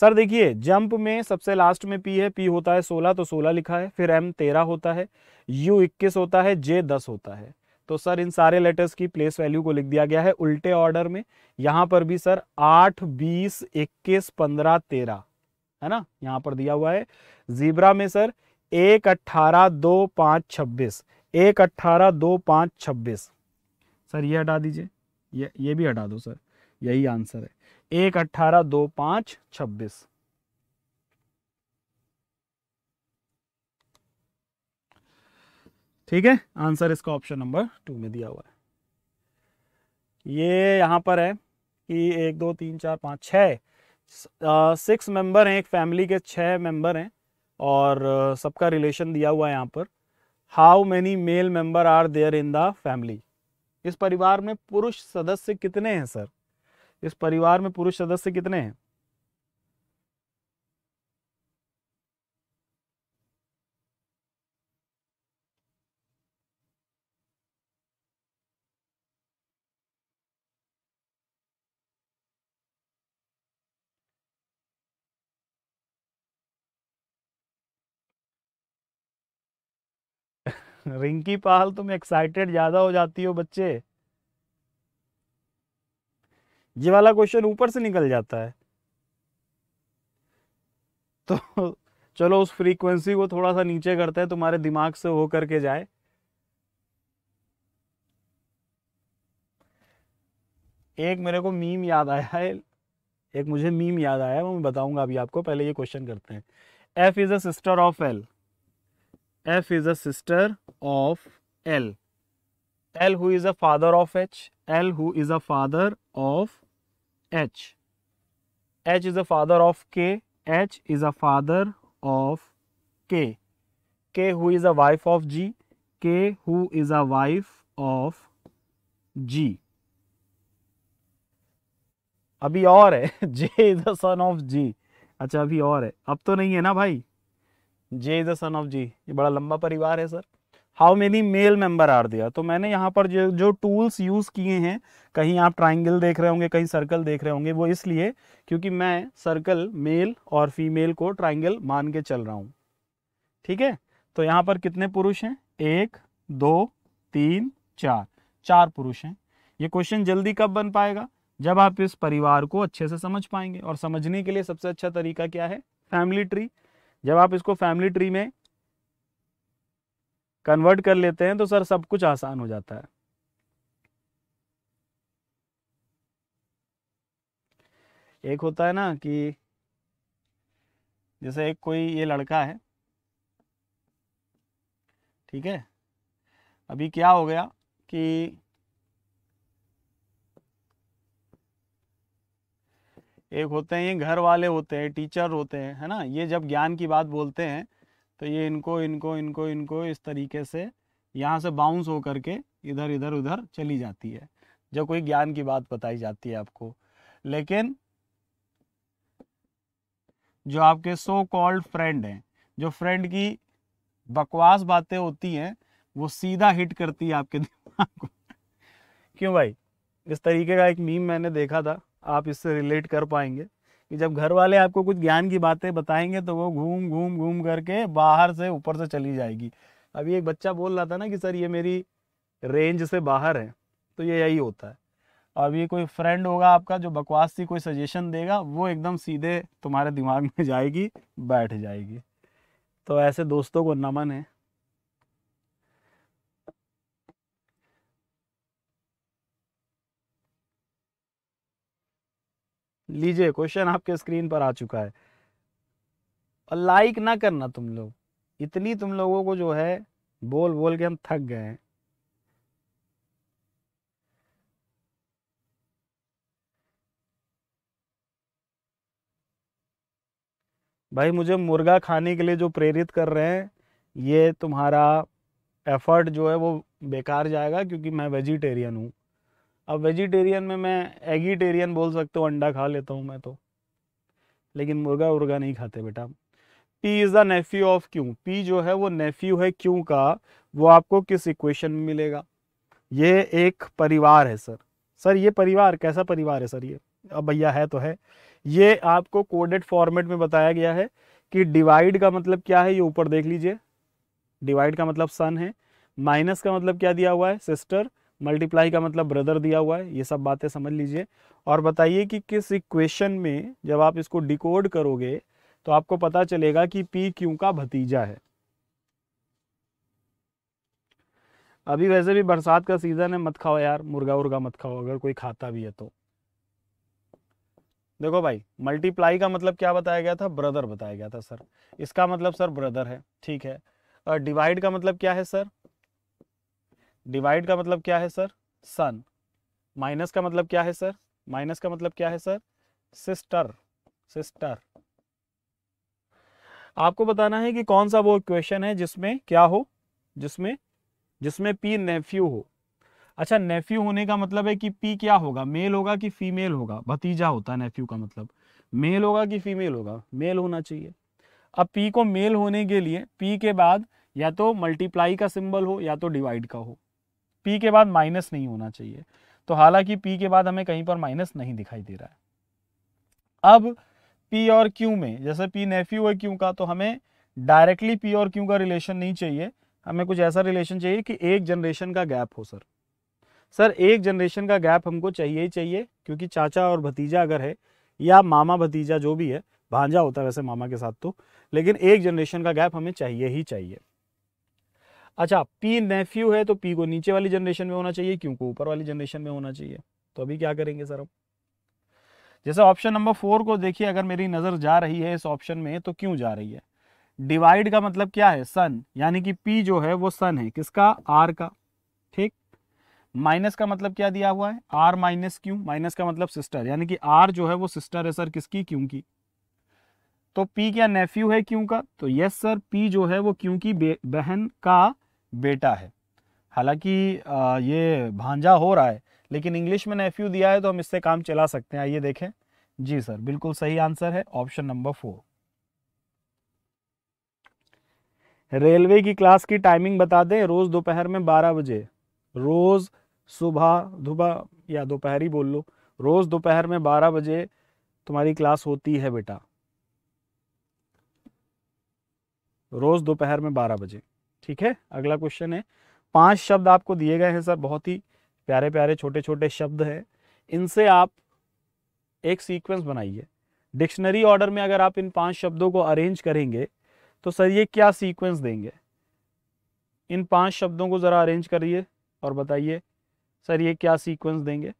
सर देखिए जंप में सबसे लास्ट में पी है पी होता है सोलह तो सोलह लिखा है फिर एम तेरह होता है यू इक्कीस होता है जे दस होता है तो सर इन सारे लेटर्स की प्लेस वैल्यू को लिख दिया गया है उल्टे ऑर्डर में यहाँ पर भी सर आठ बीस इक्कीस पंद्रह तेरह है ना यहाँ पर दिया हुआ है जीब्रा में सर एक अट्ठारह दो पाँच छब्बीस एक अट्ठारह दो पाँच छब्बीस सर ये हटा दीजिए ये ये भी हटा दो सर यही आंसर है एक अट्ठारह दो पांच छब्बीस ठीक है आंसर इसका ऑप्शन नंबर टू में दिया हुआ है ये यहां पर है कि एक दो तीन चार पांच छ सिक्स मेंबर हैं एक फैमिली के छह मेंबर हैं और सबका रिलेशन दिया हुआ है यहाँ पर how many male member are there in the family इस परिवार में पुरुष सदस्य कितने हैं सर इस परिवार में पुरुष सदस्य कितने हैं रिंकी पाल तुम एक्साइटेड ज़्यादा हो जाती हो बच्चे ये वाला क्वेश्चन ऊपर से निकल जाता है तो चलो उस फ्रीक्वेंसी को थोड़ा सा नीचे करते हैं तुम्हारे दिमाग से हो करके जाए एक मेरे को मीम याद आया है एक मुझे मीम याद आया है वो मैं बताऊंगा अभी आपको पहले ये क्वेश्चन करते हैं F is a sister of L F is a sister of L L who is a father of H L who is a father of H. H is a father of K. H is a father of K. K who is a wife of G. K who is a wife of G. अभी और है J is the son of G. अच्छा अभी और है अब तो नहीं है ना भाई J is the son of G. ये बड़ा लंबा परिवार है sir how many male member are दिया तो मैंने यहाँ पर जो जो टूल्स यूज़ किए हैं कहीं आप ट्राइंगल देख रहे होंगे कहीं सर्कल देख रहे होंगे वो इसलिए क्योंकि मैं सर्कल मेल और फीमेल को ट्राइंगल मान के चल रहा हूँ ठीक है तो यहाँ पर कितने पुरुष हैं एक दो तीन चार चार पुरुष हैं ये क्वेश्चन जल्दी कब बन पाएगा जब आप इस परिवार को अच्छे से समझ पाएंगे और समझने के लिए सबसे अच्छा तरीका क्या है फैमिली ट्री जब आप इसको फैमिली ट्री में कन्वर्ट कर लेते हैं तो सर सब कुछ आसान हो जाता है एक होता है ना कि जैसे एक कोई ये लड़का है ठीक है अभी क्या हो गया कि एक होते हैं ये घर वाले होते हैं टीचर होते हैं है ना ये जब ज्ञान की बात बोलते हैं तो ये इनको इनको इनको इनको इस तरीके से यहाँ से बाउंस हो करके इधर इधर उधर चली जाती है जो कोई ज्ञान की बात बताई जाती है आपको लेकिन जो आपके सो कॉल्ड फ्रेंड हैं जो फ्रेंड की बकवास बातें होती हैं वो सीधा हिट करती है आपके दिमाग को क्यों भाई इस तरीके का एक मीम मैंने देखा था आप इससे रिलेट कर पाएंगे कि जब घर वाले आपको कुछ ज्ञान की बातें बताएंगे तो वो घूम घूम घूम करके बाहर से ऊपर से चली जाएगी अभी एक बच्चा बोल रहा था ना कि सर ये मेरी रेंज से बाहर है तो ये यही होता है अब ये कोई फ्रेंड होगा आपका जो बकवास सी कोई सजेशन देगा वो एकदम सीधे तुम्हारे दिमाग में जाएगी बैठ जाएगी तो ऐसे दोस्तों को नमन है लीजिए क्वेश्चन आपके स्क्रीन पर आ चुका है और लाइक ना करना तुम लोग इतनी तुम लोगों को जो है बोल बोल के हम थक गए हैं भाई मुझे मुर्गा खाने के लिए जो प्रेरित कर रहे हैं ये तुम्हारा एफर्ट जो है वो बेकार जाएगा क्योंकि मैं वेजिटेरियन हूँ अब वेजिटेरियन में मैं एगिटेरियन बोल सकते हो अंडा खा लेता हूँ मैं तो लेकिन मुर्गा उर्गा नहीं खाते बेटा P is the nephew of Q P जो है वो नेफ्यू है क्यू का वो आपको किस इक्वेशन में मिलेगा ये एक परिवार है सर सर ये परिवार कैसा परिवार है सर ये अब भैया है तो है ये आपको कोडेड फॉर्मेट में बताया गया है कि डिवाइड का मतलब क्या है ये ऊपर देख लीजिए डिवाइड का मतलब सन है माइनस का मतलब क्या दिया हुआ है सिस्टर मल्टीप्लाई का मतलब ब्रदर दिया हुआ है ये सब बातें समझ लीजिए और बताइए कि किस इक्वेशन में जब आप इसको डिकोड करोगे तो आपको पता चलेगा कि पी क्यू का भतीजा है अभी वैसे भी बरसात का सीजन है मत खाओ यार मुर्गा उर्गा मत खाओ अगर कोई खाता भी है तो देखो भाई मल्टीप्लाई का मतलब क्या बताया गया था ब्रदर बताया गया था सर इसका मतलब सर ब्रदर है ठीक है डिवाइड का मतलब क्या है सर डिवाइड का मतलब क्या है सर सन माइनस का मतलब क्या है सर माइनस का मतलब क्या है सर सिस्टर सिस्टर आपको बताना है कि कौन सा वो क्वेश्चन है जिसमें क्या हो जिसमें जिसमें पी नेफ्यू हो अच्छा नेफ्यू होने का मतलब है कि पी क्या होगा मेल होगा कि फीमेल होगा भतीजा होता है नेफ्यू का मतलब मेल होगा कि फीमेल होगा मेल होना चाहिए अब पी को मेल होने के लिए पी के बाद या तो मल्टीप्लाई का सिंबल हो या तो डिवाइड का हो पी के बाद माइनस नहीं होना चाहिए तो हालांकि पी के बाद हमें कहीं पर माइनस नहीं दिखाई दे रहा है अब पी और क्यू में जैसे पी नेफ्यू है क्यू का तो हमें डायरेक्टली पी और क्यू का रिलेशन नहीं चाहिए हमें कुछ ऐसा रिलेशन चाहिए कि एक जनरेशन का गैप हो सर सर एक जनरेशन का गैप हमको चाहिए ही चाहिए क्योंकि चाचा और भतीजा अगर है या मामा भतीजा जो भी है भांजा होता है वैसे मामा के साथ तो लेकिन एक जनरेशन का गैप हमें चाहिए ही चाहिए अच्छा पी नेफ्यू है तो पी को नीचे वाली जनरेशन में होना चाहिए क्यों को ऊपर वाली जनरेशन में होना चाहिए तो अभी क्या करेंगे सर हम जैसे ऑप्शन नंबर फोर को देखिए अगर मेरी नज़र जा रही है इस ऑप्शन में तो क्यों जा रही है डिवाइड का मतलब क्या है सन यानी कि पी जो है वो सन है किसका आर का ठीक माइनस का मतलब क्या दिया हुआ है आर माइनस क्यू माइनस का मतलब सिस्टर यानी कि आर जो है वो सिस्टर है सर किसकी क्यों की तो पी क्या नेफ्यू है क्यों का तो यस सर पी जो है वो क्यों की बहन का बेटा है हालांकि ये भांजा हो रहा है लेकिन इंग्लिश में नेफ्यू दिया है तो हम इससे काम चला सकते हैं आइए देखें जी सर बिल्कुल सही आंसर है ऑप्शन नंबर फोर रेलवे की क्लास की टाइमिंग बता दें रोज़ दोपहर में बारह बजे रोज़ सुबह दुबह या दोपहर ही बोल लो रोज़ दोपहर में बारह बजे तुम्हारी क्लास होती है बेटा रोज़ दोपहर में बारह बजे ठीक है अगला क्वेश्चन है पांच शब्द आपको दिए गए हैं सर बहुत ही प्यारे प्यारे छोटे छोटे शब्द हैं इनसे आप एक सीक्वेंस बनाइए डिक्शनरी ऑर्डर में अगर आप इन पांच शब्दों को अरेंज करेंगे तो सर ये क्या सीक्वेंस देंगे इन पांच शब्दों को ज़रा अरेंज करिए और बताइए सर ये क्या सीक्वेंस देंगे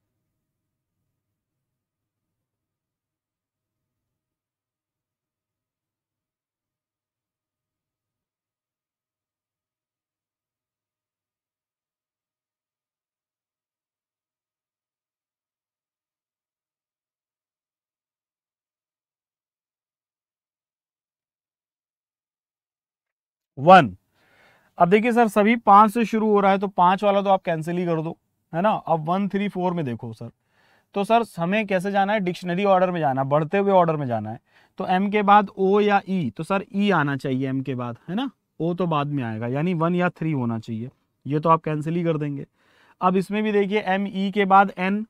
वन अब देखिए सर सभी पांच से शुरू हो रहा है तो पांच वाला तो आप कैंसिल ही कर दो है ना अब वन थ्री फोर में देखो सर तो सर हमें कैसे जाना है डिक्शनरी ऑर्डर में जाना है बढ़ते हुए ऑर्डर में जाना है तो एम के बाद ओ या ई e, तो सर ई e आना चाहिए एम के बाद है ना ओ तो बाद में आएगा यानी वन या थ्री होना चाहिए ये तो आप कैंसिल ही कर देंगे अब इसमें भी देखिए एम ई e के बाद एन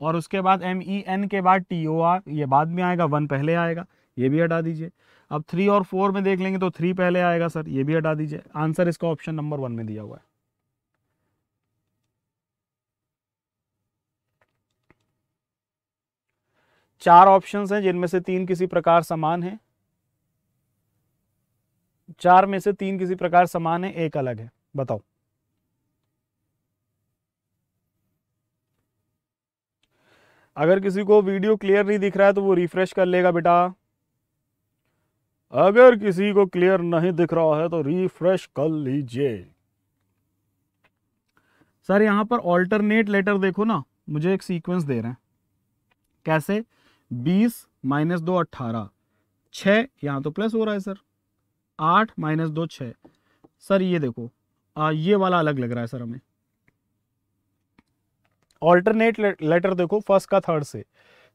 और उसके बाद एम ई एन के बाद टी ओ आर ये बाद में आएगा वन पहले आएगा ये भी हटा दीजिए अब थ्री और फोर में देख लेंगे तो थ्री पहले आएगा सर ये भी हटा दीजिए आंसर इसका ऑप्शन नंबर वन में दिया हुआ है चार ऑप्शंस हैं जिनमें से तीन किसी प्रकार समान हैं चार में से तीन किसी प्रकार समान है एक अलग है बताओ अगर किसी को वीडियो क्लियर नहीं दिख रहा है तो वो रिफ्रेश कर लेगा बेटा अगर किसी को क्लियर नहीं दिख रहा है तो रिफ्रेश कर लीजिए सर यहां पर ऑल्टरनेट लेटर देखो ना मुझे एक सीक्वेंस दे रहे हैं कैसे बीस माइनस दो अट्ठारह छ यहां तो प्लस हो रहा है सर आठ माइनस दो छ सर ये देखो आ, ये वाला अलग लग रहा है सर हमें ऑल्टरनेट लेटर देखो फर्स्ट का थर्ड से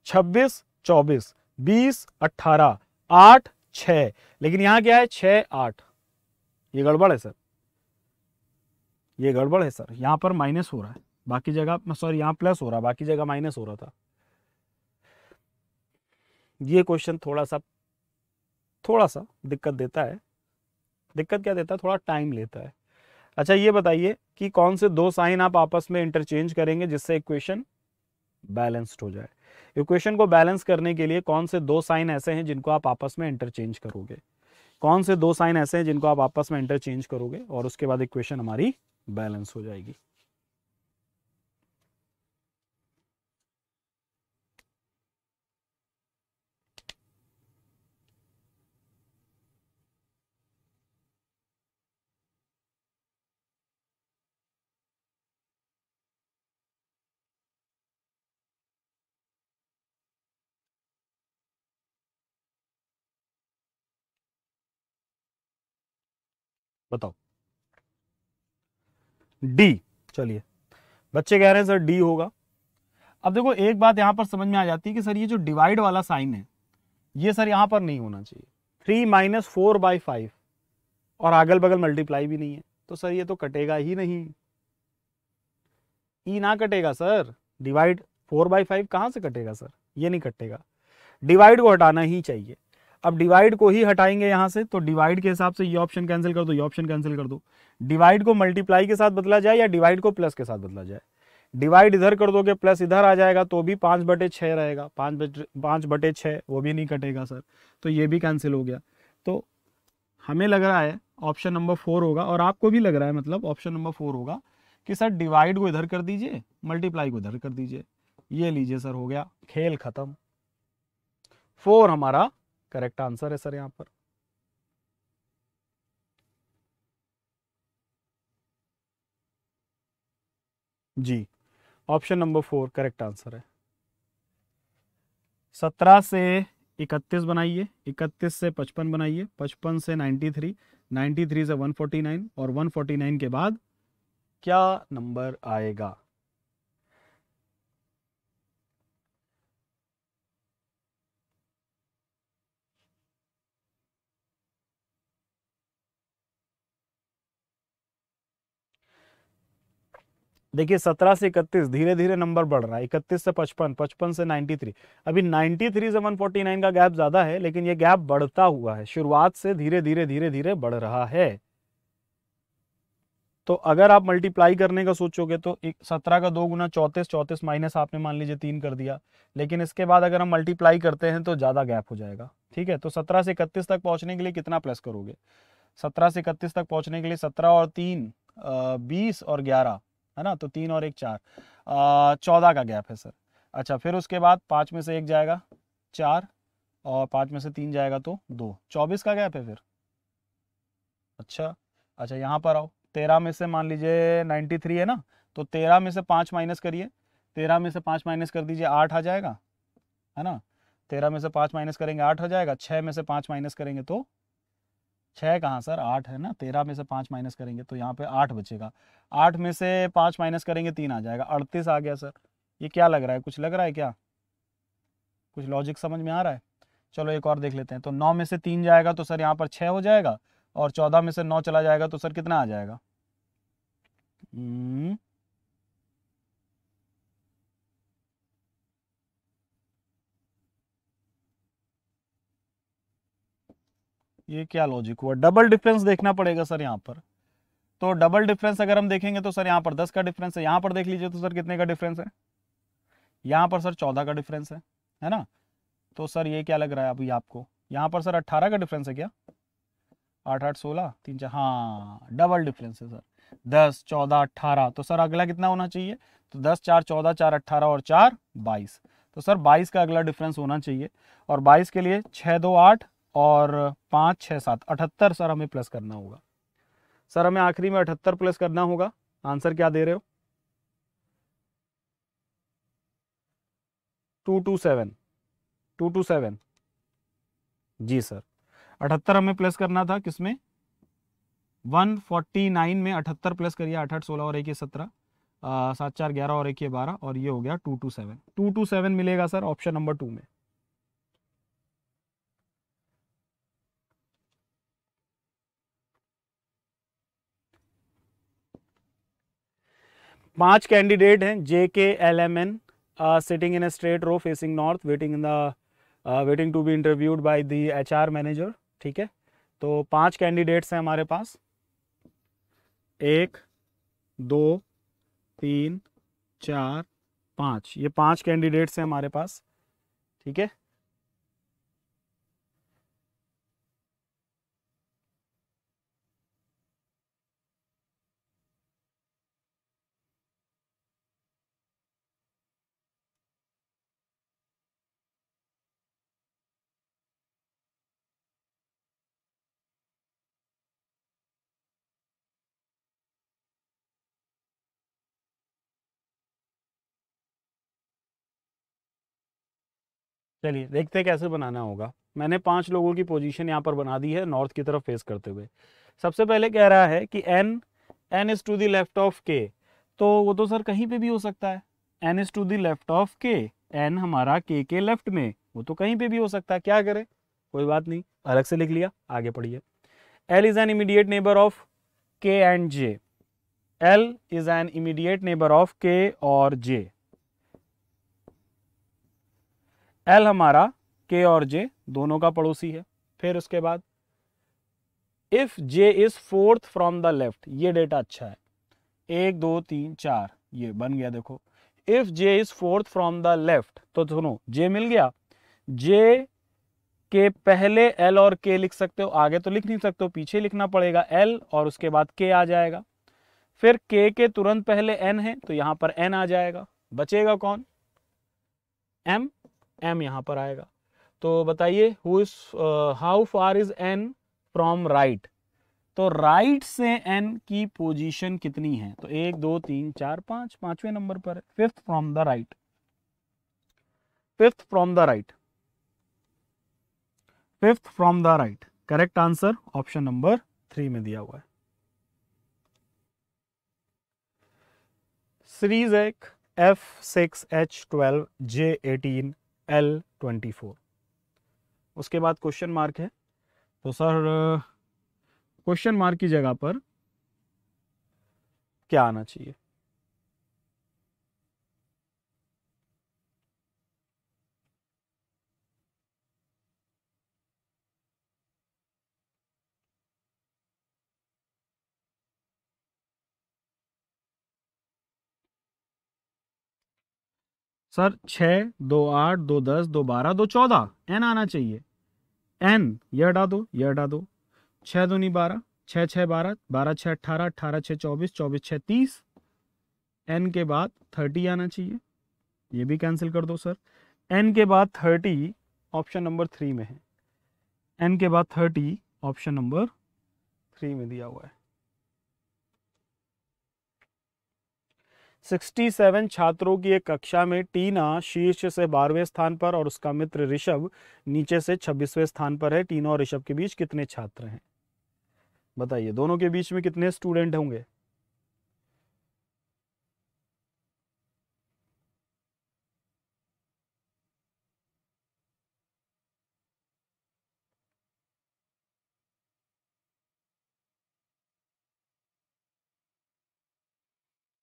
छब्बीस चौबीस बीस अट्ठारह आठ छः लेकिन यहां क्या है छ आठ ये गड़बड़ है सर ये गड़बड़ है सर यहां पर माइनस हो रहा है बाकी जगह सॉरी यहां प्लस हो रहा है बाकी जगह माइनस हो रहा था ये क्वेश्चन थोड़ा सा थोड़ा सा दिक्कत देता है दिक्कत क्या देता है थोड़ा टाइम लेता है अच्छा ये बताइए कि कौन से दो साइन आप आपस में इंटरचेंज करेंगे जिससे इक्वेशन बैलेंस्ड हो जाए इक्वेशन को बैलेंस करने के लिए कौन से दो साइन ऐसे हैं जिनको आप आपस में इंटरचेंज करोगे कौन से दो साइन ऐसे हैं जिनको आप आपस में इंटरचेंज करोगे और उसके बाद इक्वेशन हमारी बैलेंस हो जाएगी बताओ डी चलिए बच्चे कह रहे हैं सर डी होगा अब देखो एक बात यहां पर समझ में आ जाती है कि सर ये जो डिवाइड वाला साइन है ये सर यहां पर नहीं होना चाहिए three minus four by five और अगल बगल मल्टीप्लाई भी नहीं है तो सर ये तो कटेगा ही नहीं ई e ना कटेगा sir divide four by five कहां से कटेगा सर ये नहीं कटेगा डिवाइड को हटाना ही चाहिए अब डिवाइड को ही हटाएंगे यहाँ से तो डिवाइड के हिसाब से ये ऑप्शन कैंसिल कर दो ये ऑप्शन कैंसिल कर दो डिवाइड को मल्टीप्लाई के साथ बदला जाए या डिवाइड को प्लस के साथ बदला जाए डिवाइड इधर कर दोगे प्लस इधर आ जाएगा तो भी पाँच बटे छः रहेगा पाँच बटे पाँच बटे छः वो भी नहीं कटेगा सर तो ये भी कैंसिल हो गया तो हमें लग रहा है ऑप्शन नंबर फोर होगा और आपको भी लग रहा है मतलब ऑप्शन नंबर फोर होगा कि सर डिवाइड को इधर कर दीजिए मल्टीप्लाई को इधर कर दीजिए ये लीजिए सर हो गया खेल ख़त्म फोर हमारा करेक्ट आंसर है सर यहाँ पर जी option number four correct answer है सत्रह से इकतीस बनाइए इकतीस से पचपन बनाइए पचपन से नाइन्टी थ्री नाइन्टी थ्री से वन फोर्टी नाइन और वन फोर्टी नाइन के बाद क्या नंबर आएगा देखिए सत्रह से इकतीस धीरे धीरे नंबर बढ़ रहा है इकतीस से पचपन पचपन से नाइन्टी थ्री अभी नाइन्टी थ्री से वन फोर्टी नाइन का गैप ज़्यादा है लेकिन ये गैप बढ़ता हुआ है शुरुआत से धीरे धीरे धीरे धीरे बढ़ रहा है तो अगर आप मल्टीप्लाई करने का सोचोगे तो सत्रह का दो गुना चौतीस चौतीस माइनस आपने मान लीजिए तीन कर दिया लेकिन इसके बाद अगर हम मल्टीप्लाई करते हैं तो ज़्यादा गैप हो जाएगा ठीक है तो सत्रह से इकतीस तक पहुंचने के लिए कितना प्लस करोगे सत्रह से इकतीस तक पहुंचने के लिए सत्रह और तीन बीस और ग्यारह है ना तो तीन और एक चार चौदह का गैप है सर अच्छा फिर उसके बाद पाँच में से एक जाएगा चार और पाँच में से तीन जाएगा तो दो चौबीस का गैप है फिर अच्छा अच्छा यहाँ पर आओ तेरह में से मान लीजिए नाइन्टी थ्री है ना तो तेरह में से पाँच माइनस करिए तेरह में से पाँच माइनस कर दीजिए आठ आ जाएगा है ना तेरह में से पाँच माइनस करेंगे आठ हो जाएगा छः में से पाँच माइनस करेंगे तो छः कहाँ सर आठ है ना तेरह में से पाँच माइनस करेंगे तो यहाँ पे आठ बचेगा आठ में से पाँच माइनस करेंगे तीन आ जाएगा अड़तीस आ गया सर ये क्या लग रहा है कुछ लग रहा है क्या कुछ लॉजिक समझ में आ रहा है चलो एक और देख लेते हैं तो नौ में से तीन जाएगा तो सर यहाँ पर छः हो जाएगा और चौदह में से नौ चला जाएगा तो सर कितना आ जाएगा हम्म, ये क्या लॉजिक हुआ डबल डिफरेंस देखना पड़ेगा सर यहाँ पर तो डबल डिफरेंस अगर हम देखेंगे तो सर यहाँ पर दस का डिफरेंस है यहाँ पर देख लीजिए तो सर कितने का डिफरेंस है यहाँ पर सर चौदह का डिफरेंस है है ना तो सर ये क्या लग रहा है अभी आपको यहाँ पर सर अट्ठारह का डिफरेंस है क्या आठ आठ सोलह तीन चार हाँ डबल डिफरेंस है सर दस चौदह अट्ठारह तो सर अगला कितना होना चाहिए तो दस चार चौदह चार अट्ठारह और चार बाईस तो सर बाईस का अगला डिफरेंस होना चाहिए और बाईस के लिए छः दो आठ और पाँच छः सात अठहत्तर सर हमें प्लस करना होगा सर हमें आखिरी में अठहत्तर प्लस करना होगा आंसर क्या दे रहे हो two two seven two two seven जी सर अठहत्तर हमें प्लस करना था किसमें वन फोर्टी नाइन में अठहत्तर प्लस करिए अठ सोलह और एक सत्रह सात चार ग्यारह और एक बारह और ये हो गया two two seven two two seven मिलेगा सर ऑप्शन नंबर टू में पांच कैंडिडेट हैं J K L M N sitting in a straight row facing north waiting in the waiting to be interviewed by the HR आर मैनेजर ठीक है तो पांच कैंडिडेट्स हैं हमारे पास एक दो तीन चार पाँच ये पांच कैंडिडेट्स हैं हमारे पास ठीक है चलिए देखते हैं कैसे बनाना होगा मैंने पांच लोगों की पोजीशन यहाँ पर बना दी है नॉर्थ की तरफ फेस करते हुए सबसे पहले कह रहा है कि N N is to left of K तो वो तो सर कहीं पे भी हो सकता है N is to the left of K N हमारा के के लेफ्ट में वो तो कहीं पे भी हो सकता है क्या करें कोई बात नहीं अलग से लिख लिया आगे पढ़िए L is an immediate neighbour of K and J L is an immediate neighbour of K और जे एल हमारा के और जे दोनों का पड़ोसी है फिर उसके बाद if J is fourth from the left ये डेटा अच्छा है एक दो तीन चार ये बन गया देखो if J is fourth from the left तो सुनो जे मिल गया जे के पहले एल और के लिख सकते हो आगे तो लिख नहीं सकते हो पीछे लिखना पड़ेगा एल और उसके बाद के आ जाएगा फिर के के तुरंत पहले एन है तो यहां पर एन आ जाएगा बचेगा कौन एम एम यहाँ पर आएगा तो बताइए who is how far is N from right तो राइट right से एन की पोजीशन कितनी है तो एक दो तीन चार पांच पांचवें नंबर पर fifth from the right fifth from the right fifth from the right correct answer option number three में दिया हुआ है सीरीज एक F six H twelve J eighteen L twenty four उसके बाद क्वेश्चन मार्क है तो सर क्वेश्चन मार्क की जगह पर क्या आना चाहिए सर छः दो आठ दो दस दो बारह दो चौदह एन आना चाहिए एन यह हटा दो यह हटा दो छः दो नहीं बारह छः छः बारह बारह छः अट्ठारह अट्ठारह छः चौबीस चौबीस छः तीस एन के बाद थर्टी आना चाहिए ये भी कैंसिल कर दो सर एन के बाद थर्टी ऑप्शन नंबर थ्री में है एन के बाद थर्टी ऑप्शन नंबर थ्री में दिया हुआ है 67 छात्रों की एक कक्षा में टीना शीर्ष से बारहवें स्थान पर और उसका मित्र ऋषभ नीचे से छब्बीसवें स्थान पर है टीना और ऋषभ के बीच कितने छात्र हैं बताइए दोनों के बीच में कितने स्टूडेंट होंगे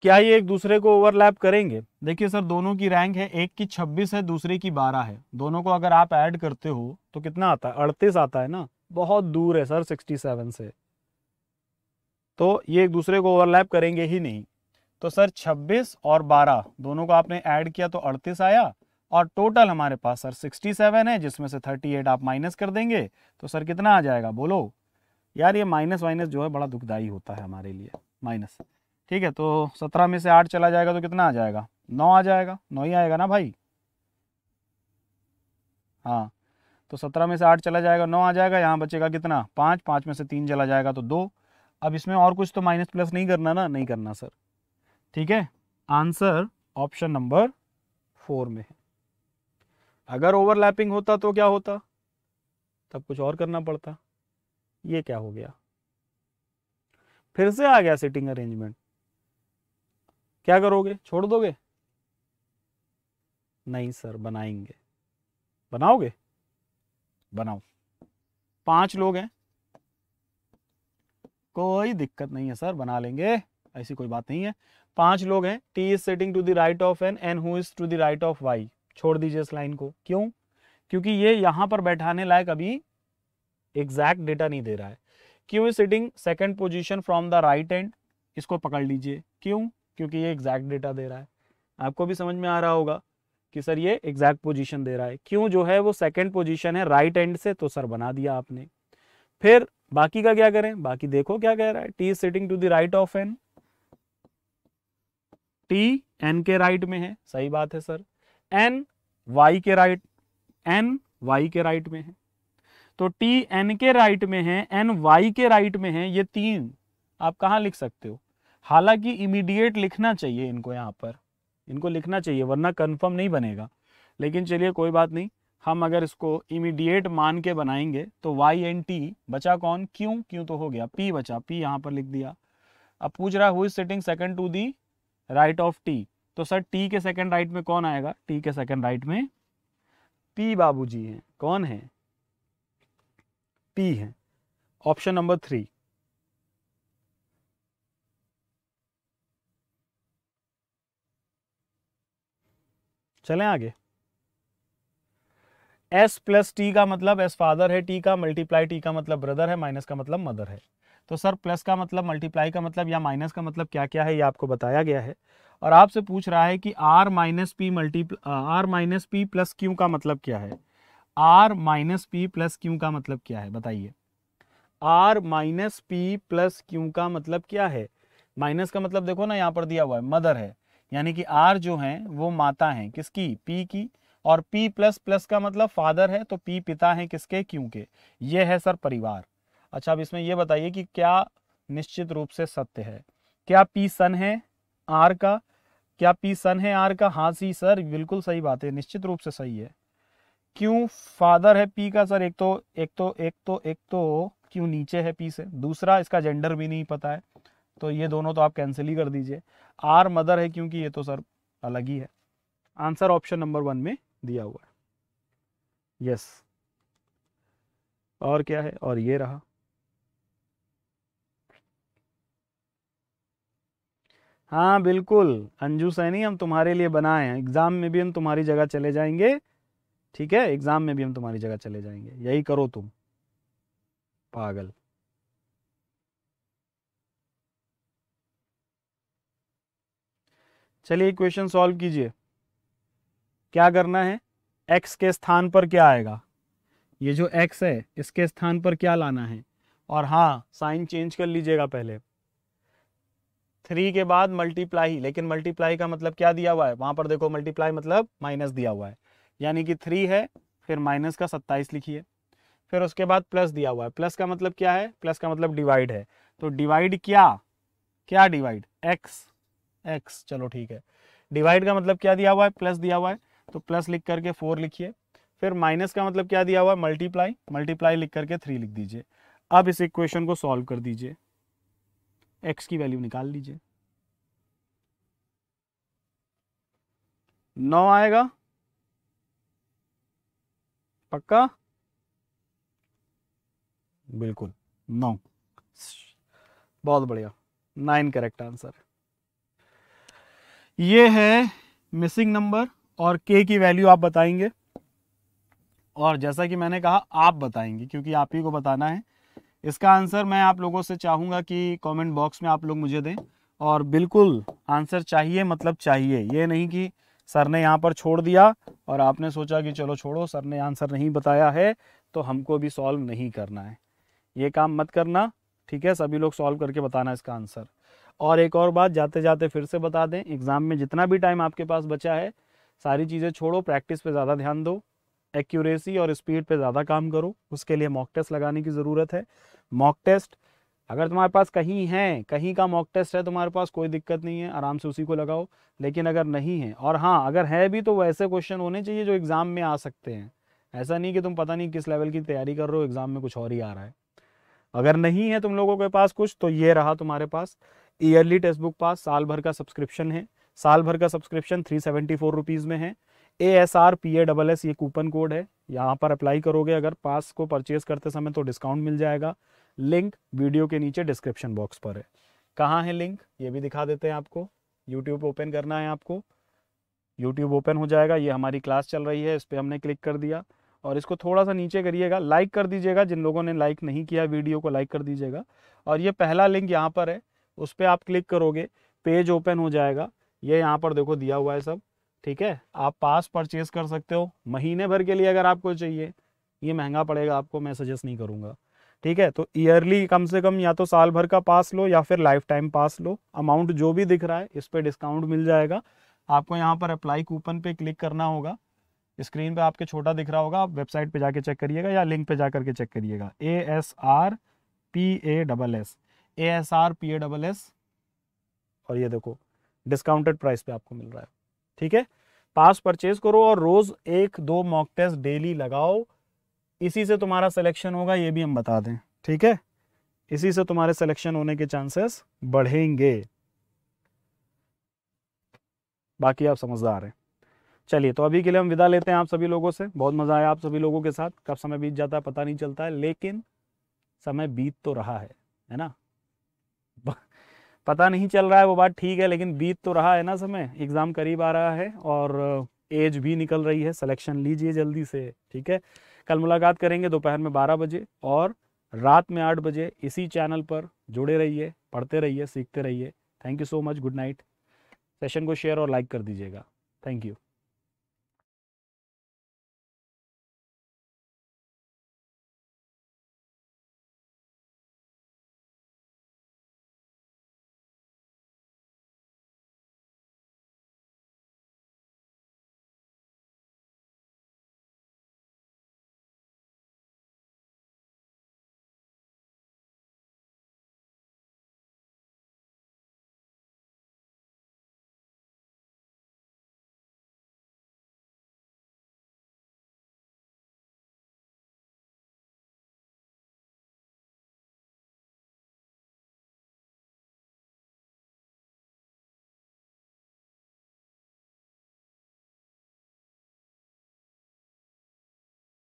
क्या ये एक दूसरे को ओवरलैप करेंगे देखिए सर दोनों की रैंक है एक की छब्बीस है दूसरे की बारह है दोनों को अगर आप ऐड करते हो तो कितना आता है अड़तीस आता है ना बहुत दूर है सर सिक्सटी सेवन से तो ये एक दूसरे को ओवरलैप करेंगे ही नहीं तो सर 26 और 12 दोनों को आपने ऐड किया तो 38 आया और टोटल हमारे पास सर 67 है जिसमें से 38 आप माइनस कर देंगे तो सर कितना आ जाएगा बोलो यार ये माइनस वाइनस जो है बड़ा दुखदाई होता है हमारे लिए माइनस ठीक है तो सत्रह में से आठ चला जाएगा तो कितना आ जाएगा नौ आ जाएगा नौ ही आएगा ना भाई हाँ तो सत्रह में से आठ चला जाएगा नौ आ जाएगा यहाँ बचेगा कितना पाँच पाँच में से तीन चला जाएगा तो दो अब इसमें और कुछ तो माइनस प्लस नहीं करना ना नहीं करना सर ठीक है आंसर ऑप्शन नंबर फोर में है अगर ओवरलैपिंग होता तो क्या होता तब कुछ और करना पड़ता ये क्या हो गया फिर से आ गया सिटिंग अरेंजमेंट क्या करोगे छोड़ दोगे नहीं सर बनाएंगे बनाओगे बनाओ पांच लोग हैं कोई दिक्कत नहीं है सर बना लेंगे ऐसी कोई बात नहीं है पांच लोग हैं T is sitting to the right of N N who is to the right of Y छोड़ दीजिए इस लाइन को क्यों क्योंकि ये यहां पर बैठाने लायक अभी एग्जैक्ट डेटा नहीं दे रहा है क्यों is sitting second position from the right end इसको पकड़ लीजिए क्यों क्योंकि ये एग्जैक्ट डेटा दे रहा है आपको भी समझ में आ रहा होगा कि सर ये एग्जैक्ट पोजीशन दे रहा है क्यों जो है वो सेकंड पोजीशन है राइट right एंड से तो सर बना दिया आपने फिर बाकी का क्या करें बाकी देखो क्या कह रहा है T is sitting to the right of N T N के राइट में है सही बात है सर एन वाई के राइट एन वाई के राइट में है तो टी एन के राइट में है एन वाई के राइट में है ये तीन आप कहा लिख सकते हो हालांकि इमीडिएट लिखना चाहिए इनको यहाँ पर इनको लिखना चाहिए वरना कन्फर्म नहीं बनेगा लेकिन चलिए कोई बात नहीं हम अगर इसको इमीडिएट मान के बनाएंगे तो वाई एन टी बचा कौन क्यों क्यों तो हो गया पी बचा पी यहाँ पर लिख दिया अब पूछ रहा है हुई sitting second to the right of T तो सर टी के सेकंड राइट में कौन आएगा टी के सेकंड राइट में पी बाबूजी हैं कौन है पी है ऑप्शन नंबर थ्री चलें आगे एस प्लस टी का मतलब एस फादर है टी का मल्टीप्लाई टी का मतलब ब्रदर है माइनस का मतलब मदर है तो सर प्लस का मतलब मल्टीप्लाई का मतलब या माइनस का मतलब क्या क्या है ये आपको बताया गया है और आपसे पूछ रहा है कि R minus P multiply R minus P plus Q का मतलब क्या है R minus P plus Q का मतलब क्या है बताइए R minus P plus Q का मतलब क्या है माइनस का मतलब देखो ना यहाँ पर दिया हुआ है मदर है यानी कि आर जो है वो माता है किसकी पी की और पी प्लस प्लस का मतलब फादर है तो पी पिता है किसके क्यों के ये है सर परिवार अच्छा अब इसमें ये बताइए कि क्या निश्चित रूप से सत्य है क्या पी सन है आर का क्या पी सन है आर का हाँ सी सर बिल्कुल सही बात है निश्चित रूप से सही है क्यों फादर है पी का सर एक तो एक तो एक तो एक तो क्यों नीचे है पी से दूसरा इसका जेंडर भी नहीं पता है तो ये दोनों तो आप कैंसिल ही कर दीजिए आर मदर है क्योंकि ये तो सर अलग ही है आंसर ऑप्शन नंबर वन में दिया हुआ है यस और क्या है और ये रहा हाँ बिल्कुल अंजू सैनी हम तुम्हारे लिए बनाए हैं एग्ज़ाम में भी हम तुम्हारी जगह चले जाएंगे ठीक है एग्ज़ाम में भी हम तुम्हारी जगह चले जाएंगे यही करो तुम पागल चलिए इक्वेशन सॉल्व कीजिए क्या करना है एक्स के स्थान पर क्या आएगा ये जो एक्स है इसके स्थान पर क्या लाना है और हाँ साइन चेंज कर लीजिएगा पहले थ्री के बाद मल्टीप्लाई लेकिन मल्टीप्लाई का मतलब क्या दिया हुआ है वहां पर देखो मल्टीप्लाई मतलब माइनस दिया हुआ है यानी कि थ्री है फिर माइनस का सत्ताईस लिखिए फिर उसके बाद प्लस दिया हुआ है प्लस का मतलब क्या है प्लस का मतलब डिवाइड है तो डिवाइड क्या क्या डिवाइड एक्स एक्स चलो ठीक है डिवाइड का मतलब क्या दिया हुआ है प्लस दिया हुआ है तो प्लस लिख करके फोर लिखिए फिर माइनस का मतलब क्या दिया हुआ है मल्टीप्लाई मल्टीप्लाई लिख करके थ्री लिख दीजिए अब इस इक्वेशन को सॉल्व कर दीजिए एक्स की वैल्यू निकाल लीजिए नौ आएगा पक्का बिल्कुल नौ बहुत बढ़िया नाइन करेक्ट आंसर ये है मिसिंग नंबर और के की वैल्यू आप बताएंगे और जैसा कि मैंने कहा आप बताएंगे क्योंकि आप ही को बताना है इसका आंसर मैं आप लोगों से चाहूँगा कि कमेंट बॉक्स में आप लोग मुझे दें और बिल्कुल आंसर चाहिए मतलब चाहिए ये नहीं कि सर ने यहाँ पर छोड़ दिया और आपने सोचा कि चलो छोड़ो सर ने आंसर नहीं बताया है तो हमको भी सॉल्व नहीं करना है ये काम मत करना ठीक है सभी लोग सॉल्व करके बताना इसका आंसर और एक और बात जाते जाते फिर से बता दें एग्ज़ाम में जितना भी टाइम आपके पास बचा है सारी चीज़ें छोड़ो प्रैक्टिस पे ज़्यादा ध्यान दो एक्यूरेसी और स्पीड पे ज़्यादा काम करो उसके लिए मॉक टेस्ट लगाने की ज़रूरत है मॉक टेस्ट अगर तुम्हारे पास कहीं है कहीं का मॉक टेस्ट है तुम्हारे पास कोई दिक्कत नहीं है आराम से उसी को लगाओ लेकिन अगर नहीं है और हाँ अगर है भी तो वैसे क्वेश्चन होने चाहिए जो एग्ज़ाम में आ सकते हैं ऐसा नहीं कि तुम पता नहीं किस लेवल की तैयारी कर रहे हो एग्ज़ाम में कुछ और ही आ रहा है अगर नहीं है तुम लोगों के पास कुछ तो ये रहा तुम्हारे पास ईयरली टेक्स्ट बुक पास साल भर का सब्सक्रिप्शन है साल भर का subscription three seventy four rupees में है A S R P A double S ये कूपन कोड है यहाँ पर अप्लाई करोगे अगर पास को परचेज करते समय तो डिस्काउंट मिल जाएगा लिंक वीडियो के नीचे डिस्क्रिप्शन बॉक्स पर है कहाँ है लिंक ये भी दिखा देते हैं आपको यूट्यूब ओपन करना है आपको यूट्यूब ओपन हो जाएगा ये हमारी क्लास चल रही है इस पर हमने क्लिक कर दिया और इसको थोड़ा सा नीचे करिएगा लाइक कर दीजिएगा जिन लोगों ने लाइक नहीं किया वीडियो को लाइक कर दीजिएगा और ये पहला लिंक यहाँ पर है उस पर आप क्लिक करोगे पेज ओपन हो जाएगा ये यहाँ पर देखो दिया हुआ है सब ठीक है आप पास परचेज कर सकते हो महीने भर के लिए अगर आपको चाहिए ये महंगा पड़ेगा आपको मैं सजेस्ट नहीं करूँगा ठीक है तो ईयरली कम से कम या तो साल भर का पास लो या फिर लाइफ टाइम पास लो अमाउंट जो भी दिख रहा है इस पर डिस्काउंट मिल जाएगा आपको यहाँ पर अप्लाई कूपन पे क्लिक करना होगा स्क्रीन पे आपके छोटा दिख रहा होगा आप वेबसाइट पे जाके चेक करिएगा या लिंक पे जा करके चेक करिएगा A S R P A double S A S R P A double S और ये देखो डिस्काउंटेड प्राइस पे आपको मिल रहा है ठीक है पास परचेज करो और रोज एक दो मॉक टेस्ट डेली लगाओ इसी से तुम्हारा सिलेक्शन होगा ये भी हम बता दें ठीक है इसी से तुम्हारे सिलेक्शन होने के चांसेस बढ़ेंगे बाकी आप समझदार हैं चलिए तो अभी के लिए हम विदा लेते हैं आप सभी लोगों से बहुत मज़ा आया आप सभी लोगों के साथ कब समय बीत जाता है पता नहीं चलता है लेकिन समय बीत तो रहा है है ना पता नहीं चल रहा है वो बात ठीक है लेकिन बीत तो रहा है ना समय एग्ज़ाम करीब आ रहा है और एज uh, भी निकल रही है सिलेक्शन लीजिए जल्दी से ठीक है कल मुलाकात करेंगे दोपहर में बारह बजे और रात में आठ बजे इसी चैनल पर जुड़े रहिए पढ़ते रहिए सीखते रहिए thank you so much good night session को शेयर और लाइक कर दीजिएगा थैंक यू